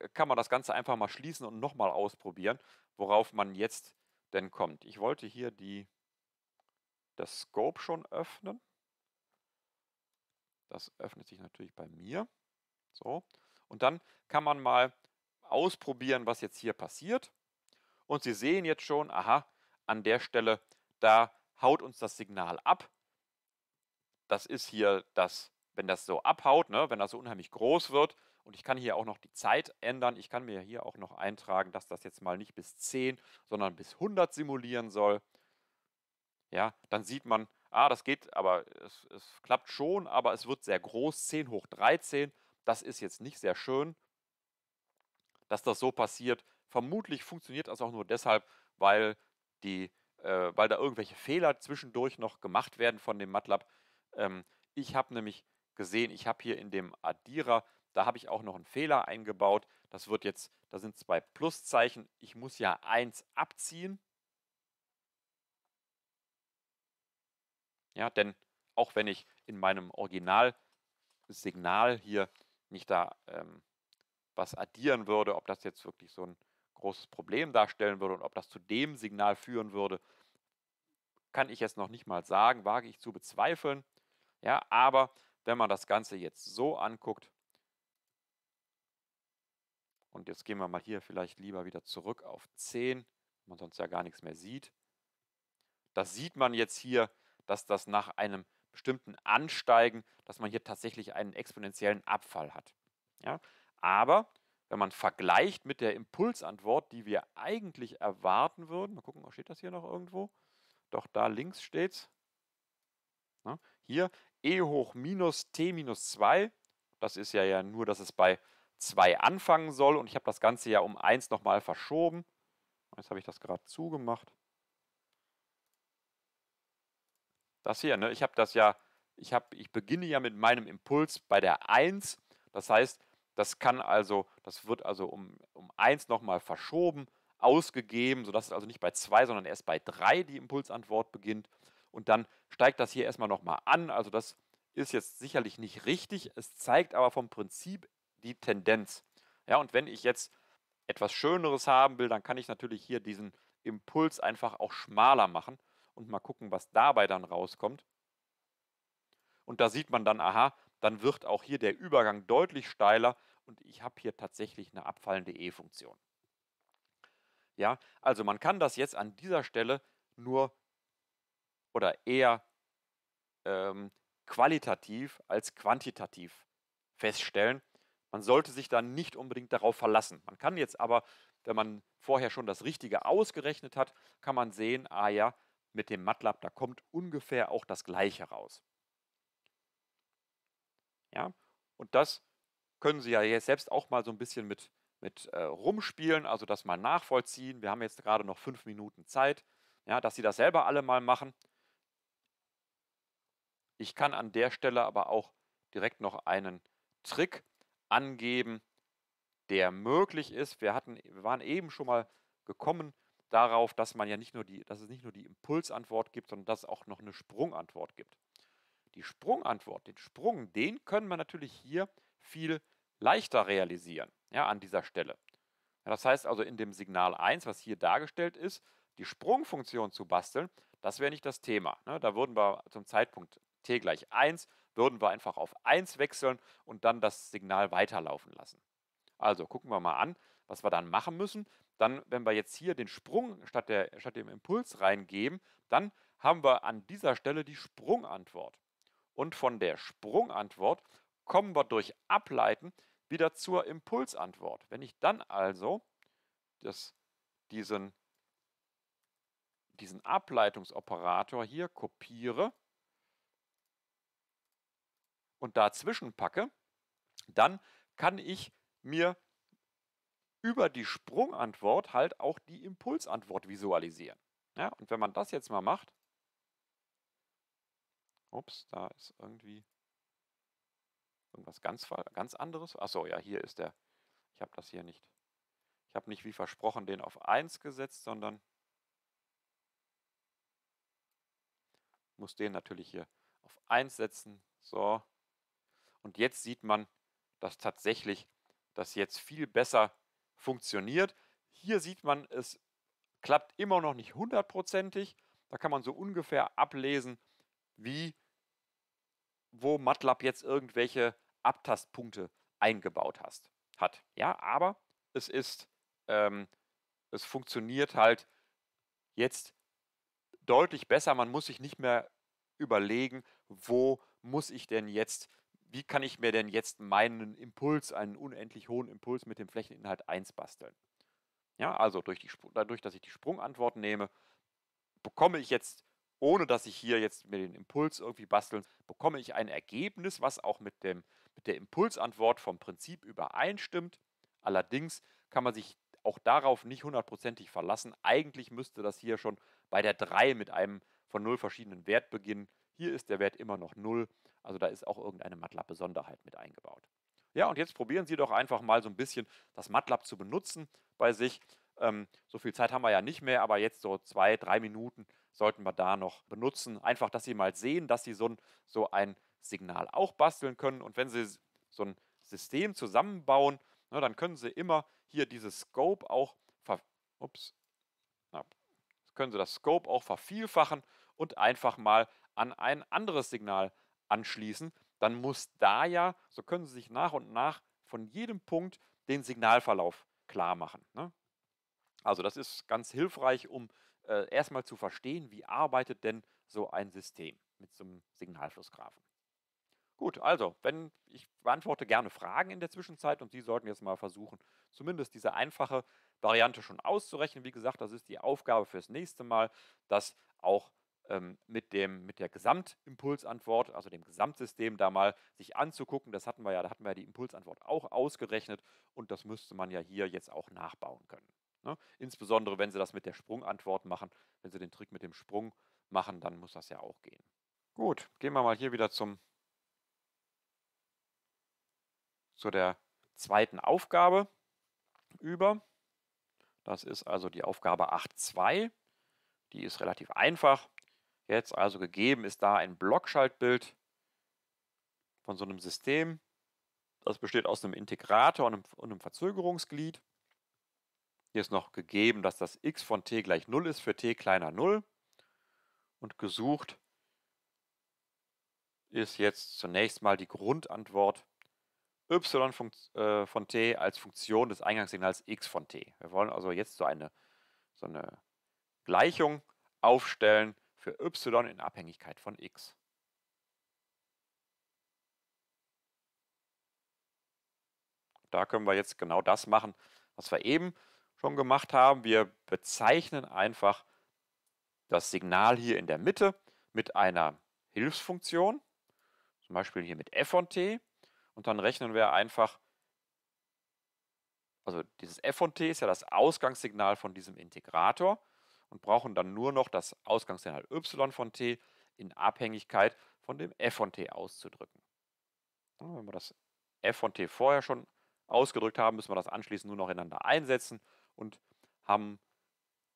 äh, kann man das Ganze einfach mal schließen und nochmal ausprobieren, worauf man jetzt denn kommt. Ich wollte hier die, das Scope schon öffnen. Das öffnet sich natürlich bei mir. So. Und dann kann man mal ausprobieren, was jetzt hier passiert. Und Sie sehen jetzt schon, aha, an der Stelle, da haut uns das Signal ab. Das ist hier das, wenn das so abhaut, ne, wenn das so unheimlich groß wird. Und ich kann hier auch noch die Zeit ändern. Ich kann mir hier auch noch eintragen, dass das jetzt mal nicht bis 10, sondern bis 100 simulieren soll. Ja, dann sieht man, ah, das geht, aber es, es klappt schon, aber es wird sehr groß, 10 hoch 13 das ist jetzt nicht sehr schön, dass das so passiert. Vermutlich funktioniert das auch nur deshalb, weil, die, äh, weil da irgendwelche Fehler zwischendurch noch gemacht werden von dem MATLAB. Ähm, ich habe nämlich gesehen, ich habe hier in dem Addierer, da habe ich auch noch einen Fehler eingebaut. Das wird jetzt, da sind zwei Pluszeichen. Ich muss ja eins abziehen. Ja, denn auch wenn ich in meinem Originalsignal hier nicht da ähm, was addieren würde, ob das jetzt wirklich so ein großes Problem darstellen würde und ob das zu dem Signal führen würde, kann ich jetzt noch nicht mal sagen, wage ich zu bezweifeln. Ja, aber wenn man das Ganze jetzt so anguckt, und jetzt gehen wir mal hier vielleicht lieber wieder zurück auf 10, man sonst ja gar nichts mehr sieht. Das sieht man jetzt hier, dass das nach einem bestimmten Ansteigen, dass man hier tatsächlich einen exponentiellen Abfall hat. Ja? Aber wenn man vergleicht mit der Impulsantwort, die wir eigentlich erwarten würden, mal gucken, oh, steht das hier noch irgendwo? Doch da links steht's. Na, ne? hier e hoch minus t minus 2. Das ist ja, ja nur, dass es bei 2 anfangen soll und ich habe das Ganze ja um 1 nochmal verschoben. Jetzt habe ich das gerade zugemacht. Das hier, ne? ich habe das ja, ich, hab, ich beginne ja mit meinem Impuls bei der 1. Das heißt, das kann also, das wird also um, um 1 nochmal verschoben, ausgegeben, sodass es also nicht bei 2, sondern erst bei 3 die Impulsantwort beginnt. Und dann steigt das hier erstmal nochmal an. Also das ist jetzt sicherlich nicht richtig. Es zeigt aber vom Prinzip die Tendenz. Ja, und wenn ich jetzt etwas Schöneres haben will, dann kann ich natürlich hier diesen Impuls einfach auch schmaler machen und mal gucken, was dabei dann rauskommt. Und da sieht man dann, aha, dann wird auch hier der Übergang deutlich steiler und ich habe hier tatsächlich eine abfallende E-Funktion. Ja, also man kann das jetzt an dieser Stelle nur oder eher ähm, qualitativ als quantitativ feststellen. Man sollte sich dann nicht unbedingt darauf verlassen. Man kann jetzt aber, wenn man vorher schon das Richtige ausgerechnet hat, kann man sehen, ah ja, mit dem MATLAB, da kommt ungefähr auch das Gleiche raus. Ja, und das können Sie ja jetzt selbst auch mal so ein bisschen mit, mit äh, rumspielen, also das mal nachvollziehen. Wir haben jetzt gerade noch fünf Minuten Zeit, ja, dass Sie das selber alle mal machen. Ich kann an der Stelle aber auch direkt noch einen Trick angeben, der möglich ist. Wir, hatten, wir waren eben schon mal gekommen darauf, dass man ja nicht nur die, dass es nicht nur die Impulsantwort gibt, sondern dass es auch noch eine Sprungantwort gibt. Die Sprungantwort, den Sprung, den können wir natürlich hier viel leichter realisieren, ja, an dieser Stelle. Ja, das heißt also in dem Signal 1, was hier dargestellt ist, die Sprungfunktion zu basteln, das wäre nicht das Thema. Ne? Da würden wir zum Zeitpunkt t gleich 1, würden wir einfach auf 1 wechseln und dann das Signal weiterlaufen lassen. Also gucken wir mal an, was wir dann machen müssen dann, wenn wir jetzt hier den Sprung statt, der, statt dem Impuls reingeben, dann haben wir an dieser Stelle die Sprungantwort. Und von der Sprungantwort kommen wir durch Ableiten wieder zur Impulsantwort. Wenn ich dann also das, diesen, diesen Ableitungsoperator hier kopiere und dazwischen packe, dann kann ich mir über die Sprungantwort halt auch die Impulsantwort visualisieren. Ja, und wenn man das jetzt mal macht, ups, da ist irgendwie irgendwas ganz, ganz anderes. Achso, ja, hier ist der, ich habe das hier nicht, ich habe nicht wie versprochen den auf 1 gesetzt, sondern muss den natürlich hier auf 1 setzen. So, und jetzt sieht man, dass tatsächlich das jetzt viel besser funktioniert. Hier sieht man, es klappt immer noch nicht hundertprozentig. Da kann man so ungefähr ablesen, wie, wo MATLAB jetzt irgendwelche Abtastpunkte eingebaut hast, hat. Ja, aber es ist, ähm, es funktioniert halt jetzt deutlich besser. Man muss sich nicht mehr überlegen, wo muss ich denn jetzt wie kann ich mir denn jetzt meinen Impuls, einen unendlich hohen Impuls mit dem Flächeninhalt 1 basteln? Ja, also durch die, dadurch, dass ich die Sprungantwort nehme, bekomme ich jetzt, ohne dass ich hier jetzt mir den Impuls irgendwie basteln, bekomme ich ein Ergebnis, was auch mit, dem, mit der Impulsantwort vom Prinzip übereinstimmt. Allerdings kann man sich auch darauf nicht hundertprozentig verlassen. Eigentlich müsste das hier schon bei der 3 mit einem von 0 verschiedenen Wert beginnen. Hier ist der Wert immer noch 0 also da ist auch irgendeine MATLAB-Besonderheit mit eingebaut. Ja, und jetzt probieren Sie doch einfach mal so ein bisschen das MATLAB zu benutzen bei sich. Ähm, so viel Zeit haben wir ja nicht mehr, aber jetzt so zwei, drei Minuten sollten wir da noch benutzen. Einfach, dass Sie mal sehen, dass Sie so ein, so ein Signal auch basteln können. Und wenn Sie so ein System zusammenbauen, na, ne, dann können Sie immer hier dieses Scope auch, ups, na, können Sie das Scope auch vervielfachen und einfach mal an ein anderes Signal anschließen, dann muss da ja, so können Sie sich nach und nach von jedem Punkt den Signalverlauf klar machen. Ne? Also das ist ganz hilfreich, um äh, erstmal zu verstehen, wie arbeitet denn so ein System mit so einem Signalflussgrafen. Gut, also, wenn ich beantworte gerne Fragen in der Zwischenzeit und Sie sollten jetzt mal versuchen, zumindest diese einfache Variante schon auszurechnen. Wie gesagt, das ist die Aufgabe fürs nächste Mal, das auch zu ähm, mit, dem, mit der Gesamtimpulsantwort, also dem Gesamtsystem da mal sich anzugucken. Das hatten wir ja, da hatten wir ja die Impulsantwort auch ausgerechnet und das müsste man ja hier jetzt auch nachbauen können. Ne? Insbesondere wenn Sie das mit der Sprungantwort machen, wenn Sie den Trick mit dem Sprung machen, dann muss das ja auch gehen. Gut, gehen wir mal hier wieder zum, zu der zweiten Aufgabe über. Das ist also die Aufgabe 8.2. Die ist relativ einfach. Jetzt also gegeben ist da ein Blockschaltbild von so einem System. Das besteht aus einem Integrator und einem, Verzögerungsglied. Hier ist noch gegeben, dass das x von t gleich 0 ist für t kleiner 0. Und gesucht ist jetzt zunächst mal die Grundantwort y äh, von t als Funktion des Eingangssignals x von t. Wir wollen also jetzt so eine, so eine Gleichung aufstellen, für y in Abhängigkeit von x. Da können wir jetzt genau das machen, was wir eben schon gemacht haben. Wir bezeichnen einfach das Signal hier in der Mitte mit einer Hilfsfunktion, zum Beispiel hier mit f von t, und dann rechnen wir einfach, also dieses f von t ist ja das Ausgangssignal von diesem Integrator, und brauchen dann nur noch das Ausgangssignal y von t in Abhängigkeit von dem f von t auszudrücken. Wenn wir das f von t vorher schon ausgedrückt haben, müssen wir das anschließend nur noch ineinander einsetzen und haben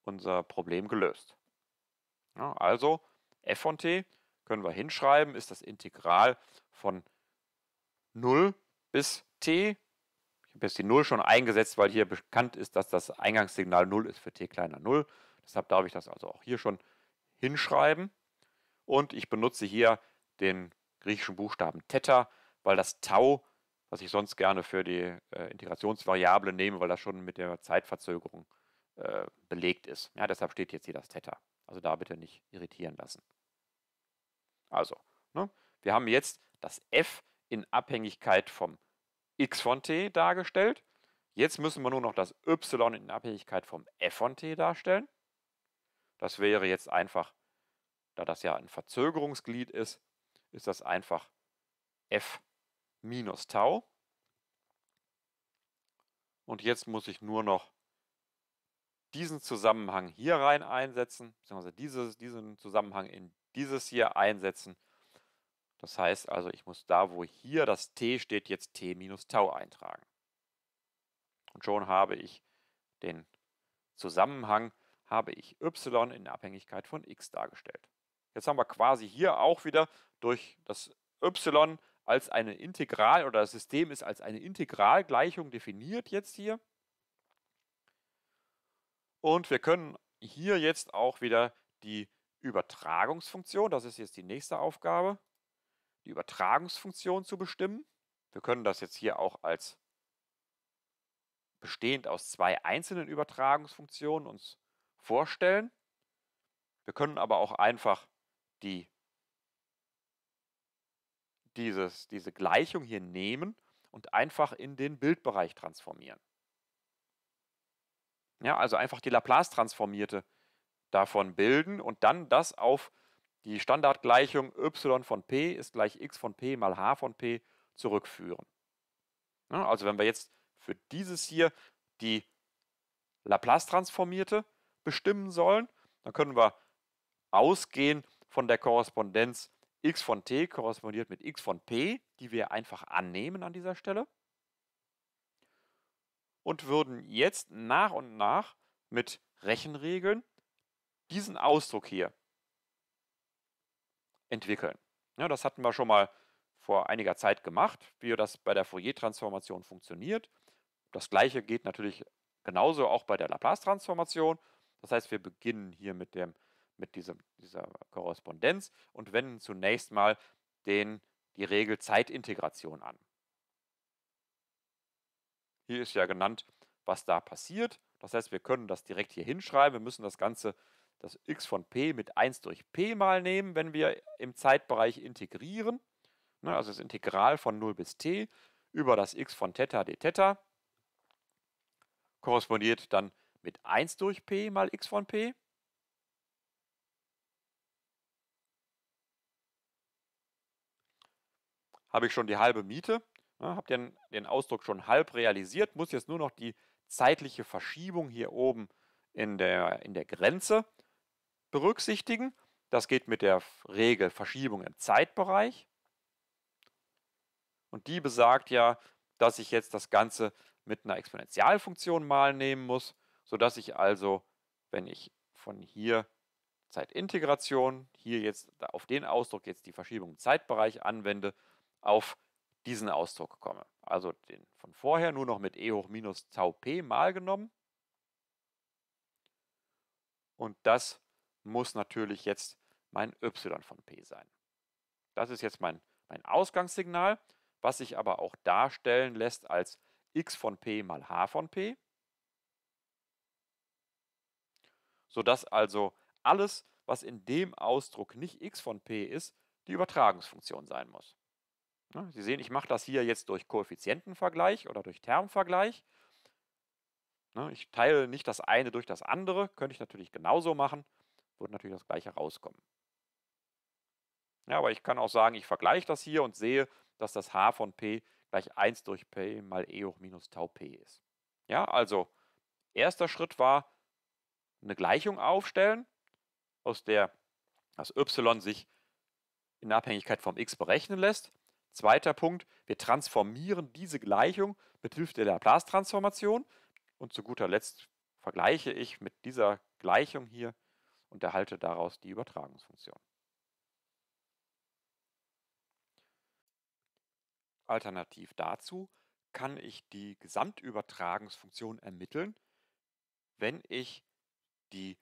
unser Problem gelöst. Ja, also f von t können wir hinschreiben, ist das Integral von 0 bis t. Ich habe jetzt die 0 schon eingesetzt, weil hier bekannt ist, dass das Eingangssignal 0 ist für t kleiner 0. Deshalb darf ich das also auch hier schon hinschreiben. Und ich benutze hier den griechischen Buchstaben Theta, weil das Tau, was ich sonst gerne für die äh, Integrationsvariable nehme, weil das schon mit der Zeitverzögerung äh, belegt ist. Ja, deshalb steht jetzt hier das Theta. Also da bitte nicht irritieren lassen. Also, ne, wir haben jetzt das f in Abhängigkeit vom x von t dargestellt. Jetzt müssen wir nur noch das y in Abhängigkeit vom f von t darstellen. Das wäre jetzt einfach, da das ja ein Verzögerungsglied ist, ist das einfach f minus tau. Und jetzt muss ich nur noch diesen Zusammenhang hier rein einsetzen, beziehungsweise dieses, diesen Zusammenhang in dieses hier einsetzen. Das heißt also, ich muss da, wo hier das t steht, jetzt t minus tau eintragen. Und schon habe ich den Zusammenhang habe ich y in Abhängigkeit von x dargestellt. Jetzt haben wir quasi hier auch wieder durch das y als eine Integral oder das System ist als eine Integralgleichung definiert jetzt hier. Und wir können hier jetzt auch wieder die Übertragungsfunktion, das ist jetzt die nächste Aufgabe, die Übertragungsfunktion zu bestimmen. Wir können das jetzt hier auch als bestehend aus zwei einzelnen Übertragungsfunktionen uns vorstellen. Wir können aber auch einfach die, dieses, diese Gleichung hier nehmen und einfach in den Bildbereich transformieren. Ja, also einfach die Laplace-Transformierte davon bilden und dann das auf die Standardgleichung y von p ist gleich x von p mal h von p zurückführen. Ja, also wenn wir jetzt für dieses hier die Laplace-Transformierte bestimmen sollen. Dann können wir ausgehen von der Korrespondenz x von t korrespondiert mit x von p, die wir einfach annehmen an dieser Stelle. Und würden jetzt nach und nach mit Rechenregeln diesen Ausdruck hier entwickeln. Ja, das hatten wir schon mal vor einiger Zeit gemacht, wie das bei der Fourier-Transformation funktioniert. Das gleiche geht natürlich genauso auch bei der Laplace-Transformation. Das heißt, wir beginnen hier mit, dem, mit diesem, dieser Korrespondenz und wenden zunächst mal den, die Regel Zeitintegration an. Hier ist ja genannt, was da passiert. Das heißt, wir können das direkt hier hinschreiben. Wir müssen das Ganze, das x von p mit 1 durch p mal nehmen, wenn wir im Zeitbereich integrieren. Ne, also das Integral von 0 bis t über das x von θ d θ korrespondiert dann mit 1 durch p mal x von p. Habe ich schon die halbe Miete, ne, habe den, den Ausdruck schon halb realisiert, muss jetzt nur noch die zeitliche Verschiebung hier oben in der, in der Grenze berücksichtigen. Das geht mit der Regel Verschiebung im Zeitbereich. Und die besagt ja, dass ich jetzt das Ganze mit einer Exponentialfunktion mal nehmen muss sodass ich also, wenn ich von hier Zeitintegration, hier jetzt auf den Ausdruck jetzt die Verschiebung im Zeitbereich anwende, auf diesen Ausdruck komme. Also den von vorher nur noch mit e hoch minus tau p mal genommen. Und das muss natürlich jetzt mein y von p sein. Das ist jetzt mein, mein Ausgangssignal, was sich aber auch darstellen lässt als x von p mal h von p. sodass also alles, was in dem Ausdruck nicht x von p ist, die Übertragungsfunktion sein muss. Ne, Sie sehen, ich mache das hier jetzt durch Koeffizientenvergleich oder durch Termvergleich. Ne, ich teile nicht das eine durch das andere, könnte ich natürlich genauso machen, würde natürlich das gleiche rauskommen. Ja, aber ich kann auch sagen, ich vergleiche das hier und sehe, dass das h von p gleich 1 durch p mal e hoch minus tau p ist. Ja, also erster Schritt war, eine Gleichung aufstellen, aus der das y sich in Abhängigkeit vom x berechnen lässt. Zweiter Punkt, wir transformieren diese Gleichung mit Hilfe der Laplace-Transformation. Und zu guter Letzt vergleiche ich mit dieser Gleichung hier und erhalte daraus die Übertragungsfunktion. Alternativ dazu kann ich die Gesamtübertragungsfunktion ermitteln, wenn ich die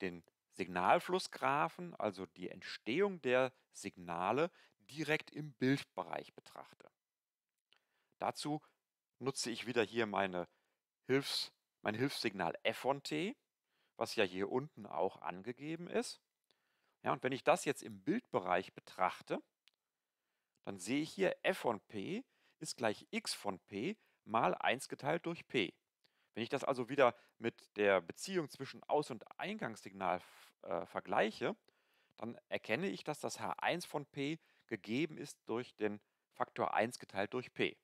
den Signalflussgraphen, also die Entstehung der Signale, direkt im Bildbereich betrachte. Dazu nutze ich wieder hier meine Hilfs, mein Hilfssignal f von t, was ja hier unten auch angegeben ist. Ja, und wenn ich das jetzt im Bildbereich betrachte, dann sehe ich hier f von p ist gleich x von p mal 1 geteilt durch p. Wenn ich das also wieder mit der Beziehung zwischen Aus- und Eingangssignal äh, vergleiche, dann erkenne ich, dass das H1 von P gegeben ist durch den Faktor 1 geteilt durch P.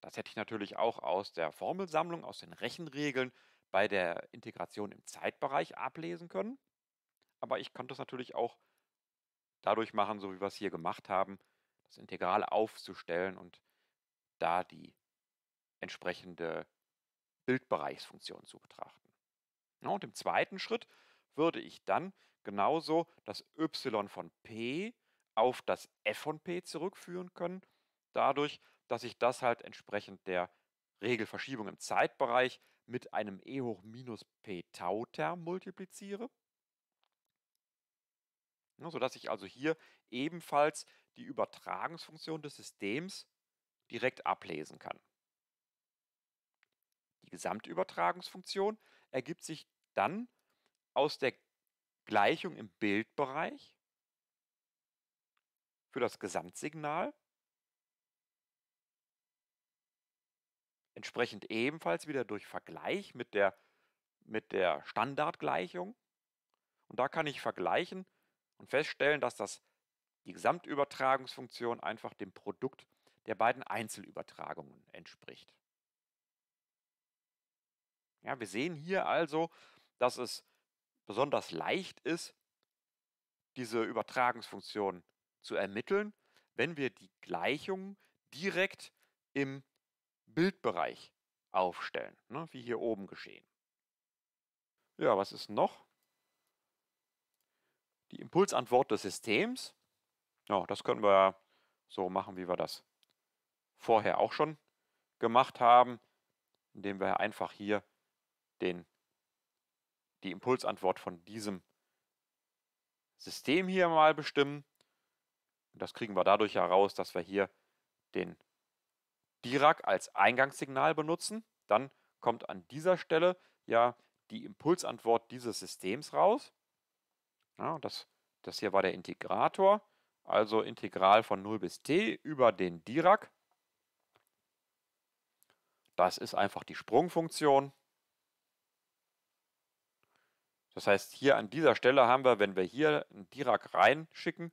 Das hätte ich natürlich auch aus der Formelsammlung, aus den Rechenregeln bei der Integration im Zeitbereich ablesen können. Aber ich konnte es natürlich auch dadurch machen, so wie wir es hier gemacht haben, das Integral aufzustellen und da die entsprechende Bildbereichsfunktion zu betrachten. Ja, und im zweiten Schritt würde ich dann genauso das y von p auf das f von p zurückführen können, dadurch, dass ich das halt entsprechend der Regelverschiebung im Zeitbereich mit einem e hoch minus p Tau-Term multipliziere. Ja, sodass ich also hier ebenfalls die Übertragungsfunktion des Systems direkt ablesen kann. Gesamtübertragungsfunktion ergibt sich dann aus der Gleichung im Bildbereich für das Gesamtsignal, entsprechend ebenfalls wieder durch Vergleich mit der, mit der Standardgleichung. Und da kann ich vergleichen und feststellen, dass das, die Gesamtübertragungsfunktion einfach dem Produkt der beiden Einzelübertragungen entspricht. Ja, wir sehen hier also, dass es besonders leicht ist, diese Übertragungsfunktion zu ermitteln, wenn wir die Gleichung direkt im Bildbereich aufstellen, ne, wie hier oben geschehen. Ja, was ist noch? Die Impulsantwort des Systems. Ja, das können wir so machen, wie wir das vorher auch schon gemacht haben, indem wir einfach hier den, die Impulsantwort von diesem System hier mal bestimmen. Und das kriegen wir dadurch heraus, dass wir hier den Dirac als Eingangssignal benutzen. Dann kommt an dieser Stelle ja die Impulsantwort dieses Systems raus. Ja, das, das hier war der Integrator, also Integral von 0 bis t über den Dirac. Das ist einfach die Sprungfunktion. Das heißt, hier an dieser Stelle haben wir, wenn wir hier einen Dirac reinschicken,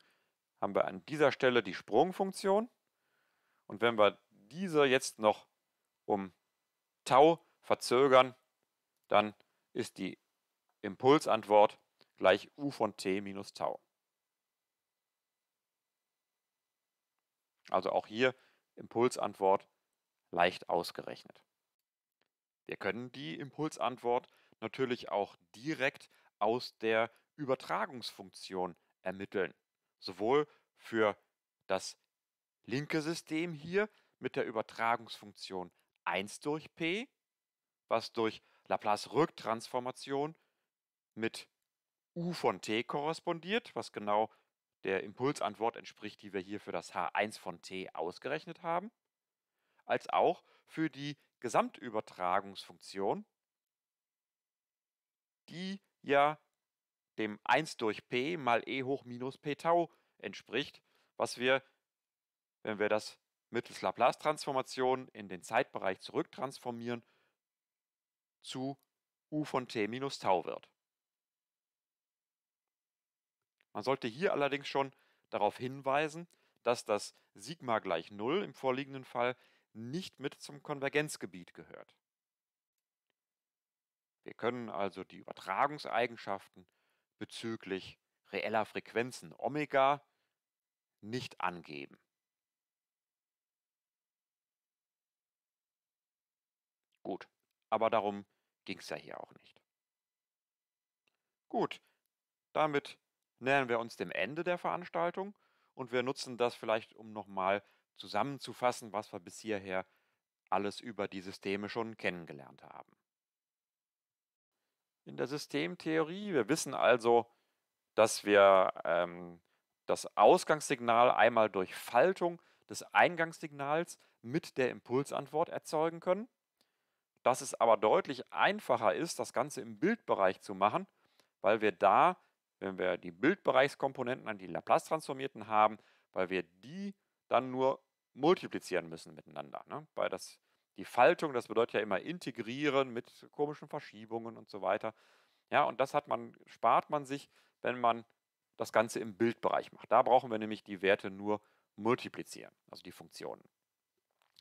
haben wir an dieser Stelle die Sprungfunktion. Und wenn wir diese jetzt noch um Tau verzögern, dann ist die Impulsantwort gleich u von t minus Tau. Also auch hier Impulsantwort leicht ausgerechnet. Wir können die Impulsantwort natürlich auch direkt aus der Übertragungsfunktion ermitteln. Sowohl für das linke System hier mit der Übertragungsfunktion 1 durch p, was durch Laplace-Rücktransformation mit u von t korrespondiert, was genau der Impulsantwort entspricht, die wir hier für das h1 von t ausgerechnet haben, als auch für die Gesamtübertragungsfunktion die ja dem 1 durch p mal e hoch minus p tau entspricht, was wir, wenn wir das mittels Laplace-Transformation in den Zeitbereich zurücktransformieren, zu u von t minus tau wird. Man sollte hier allerdings schon darauf hinweisen, dass das Sigma gleich 0 im vorliegenden Fall nicht mit zum Konvergenzgebiet gehört. Wir können also die Übertragungseigenschaften bezüglich reeller Frequenzen Omega nicht angeben. Gut, aber darum ging es ja hier auch nicht. Gut, damit nähern wir uns dem Ende der Veranstaltung und wir nutzen das vielleicht, um nochmal zusammenzufassen, was wir bis hierher alles über die Systeme schon kennengelernt haben in der Systemtheorie. Wir wissen also, dass wir ähm, das Ausgangssignal einmal durch Faltung des Eingangssignals mit der Impulsantwort erzeugen können. Dass es aber deutlich einfacher ist, das Ganze im Bildbereich zu machen, weil wir da, wenn wir die Bildbereichskomponenten an die Laplace-Transformierten haben, weil wir die dann nur multiplizieren müssen miteinander. Ne? Weil das die Faltung, das bedeutet ja immer integrieren mit komischen Verschiebungen und so weiter. Ja, und das hat man, spart man sich, wenn man das Ganze im Bildbereich macht. Da brauchen wir nämlich die Werte nur multiplizieren, also die Funktionen.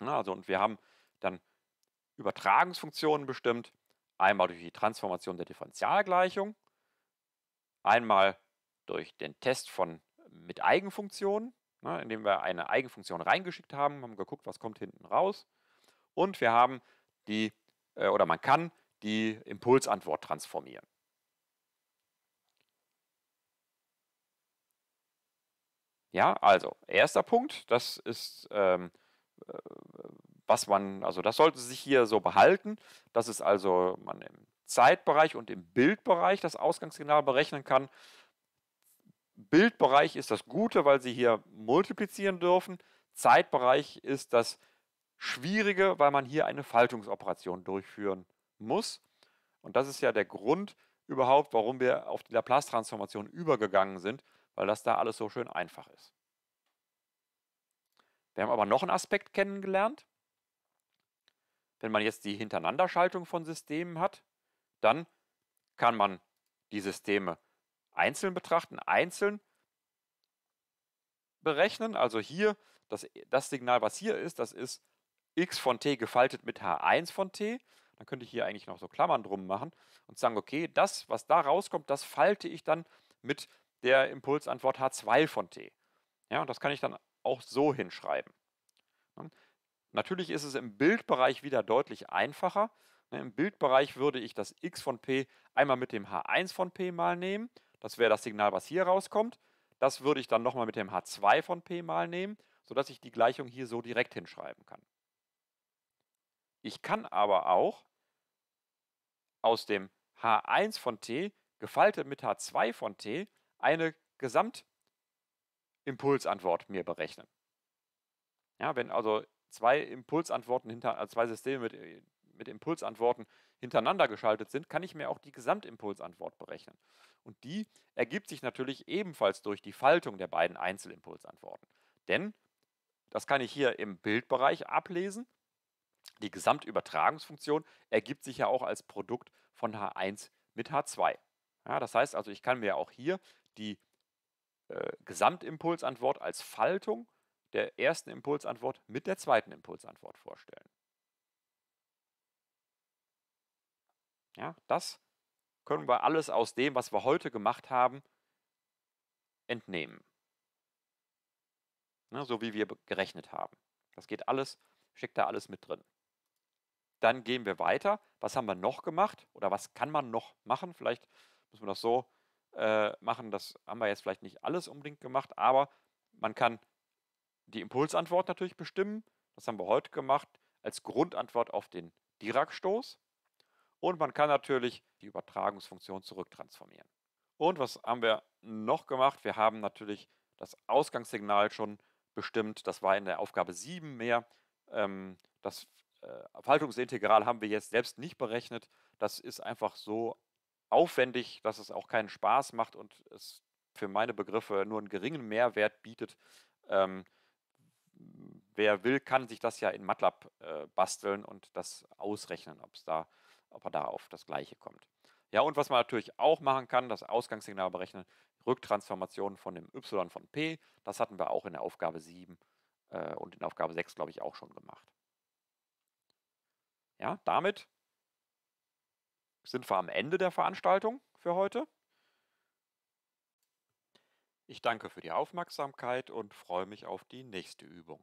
Ja, also, und wir haben dann Übertragungsfunktionen bestimmt, einmal durch die Transformation der Differentialgleichung, einmal durch den Test von mit Eigenfunktionen, ne, indem wir eine Eigenfunktion reingeschickt haben, haben geguckt, was kommt hinten raus und wir haben die, äh, oder man kann die Impulsantwort transformieren. Ja, also erster Punkt, das ist, ähm, äh, was man, also das sollte sich hier so behalten, dass es also man im Zeitbereich und im Bildbereich das Ausgangssignal berechnen kann. Bildbereich ist das Gute, weil Sie hier multiplizieren dürfen. Zeitbereich ist das schwierige, weil man hier eine Faltungsoperation durchführen muss. Und das ist ja der Grund überhaupt, warum wir auf die Laplace-Transformation übergegangen sind, weil das da alles so schön einfach ist. Wir haben aber noch einen Aspekt kennengelernt. Wenn man jetzt die Hintereinanderschaltung von Systemen hat, dann kann man die Systeme einzeln betrachten, einzeln berechnen. Also hier, das, das Signal, was hier ist, das ist x von t gefaltet mit h1 von t. Dann könnte ich hier eigentlich noch so Klammern drum machen und sagen, okay, das, was da rauskommt, das falte ich dann mit der Impulsantwort h2 von t. Ja, und das kann ich dann auch so hinschreiben. Ne? Natürlich ist es im Bildbereich wieder deutlich einfacher. Ne, Im Bildbereich würde ich das x von p einmal mit dem h1 von p mal nehmen. Das wäre das Signal, was hier rauskommt. Das würde ich dann nochmal mit dem h2 von p mal nehmen, sodass ich die Gleichung hier so direkt hinschreiben kann. Ich kann aber auch aus dem H1 von t gefaltet mit H2 von t eine Gesamtimpulsantwort mir berechnen. Ja, wenn also zwei Impulsantworten hinter, also zwei Systeme mit, äh, mit Impulsantworten hintereinander geschaltet sind, kann ich mir auch die Gesamtimpulsantwort berechnen. Und die ergibt sich natürlich ebenfalls durch die Faltung der beiden Einzelimpulsantworten. Denn, das kann ich hier im Bildbereich ablesen, die Gesamtübertragungsfunktion ergibt sich ja auch als Produkt von H1 mit H2. Ja, das heißt also, ich kann mir auch hier die äh, Gesamtimpulsantwort als Faltung der ersten Impulsantwort mit der zweiten Impulsantwort vorstellen. Ja, das können wir alles aus dem, was wir heute gemacht haben, entnehmen. Ne, so wie wir gerechnet haben. Das geht alles, steckt da alles mit drin. Dann gehen wir weiter. Was haben wir noch gemacht oder was kann man noch machen? Vielleicht muss man das so äh, machen. Das haben wir jetzt vielleicht nicht alles unbedingt gemacht, aber man kann die Impulsantwort natürlich bestimmen. Das haben wir heute gemacht als Grundantwort auf den Dirac-Stoß. Und man kann natürlich die Übertragungsfunktion zurücktransformieren. Und was haben wir noch gemacht? Wir haben natürlich das Ausgangssignal schon bestimmt. Das war in der Aufgabe 7 mehr. Ähm, das äh, Faltungsintegral haben wir jetzt selbst nicht berechnet. Das ist einfach so aufwendig, dass es auch keinen Spaß macht und es für meine Begriffe nur einen geringen Mehrwert bietet. Ähm, wer will, kann sich das ja in MATLAB äh, basteln und das ausrechnen, ob's da, ob er da auf das Gleiche kommt. Ja, und was man natürlich auch machen kann, das Ausgangssignal berechnen, Rücktransformation von dem y von p, das hatten wir auch in der Aufgabe 7 äh, und in der Aufgabe 6, glaube ich, auch schon gemacht. Ja, damit sind wir am Ende der Veranstaltung für heute. Ich danke für die Aufmerksamkeit und freue mich auf die nächste Übung.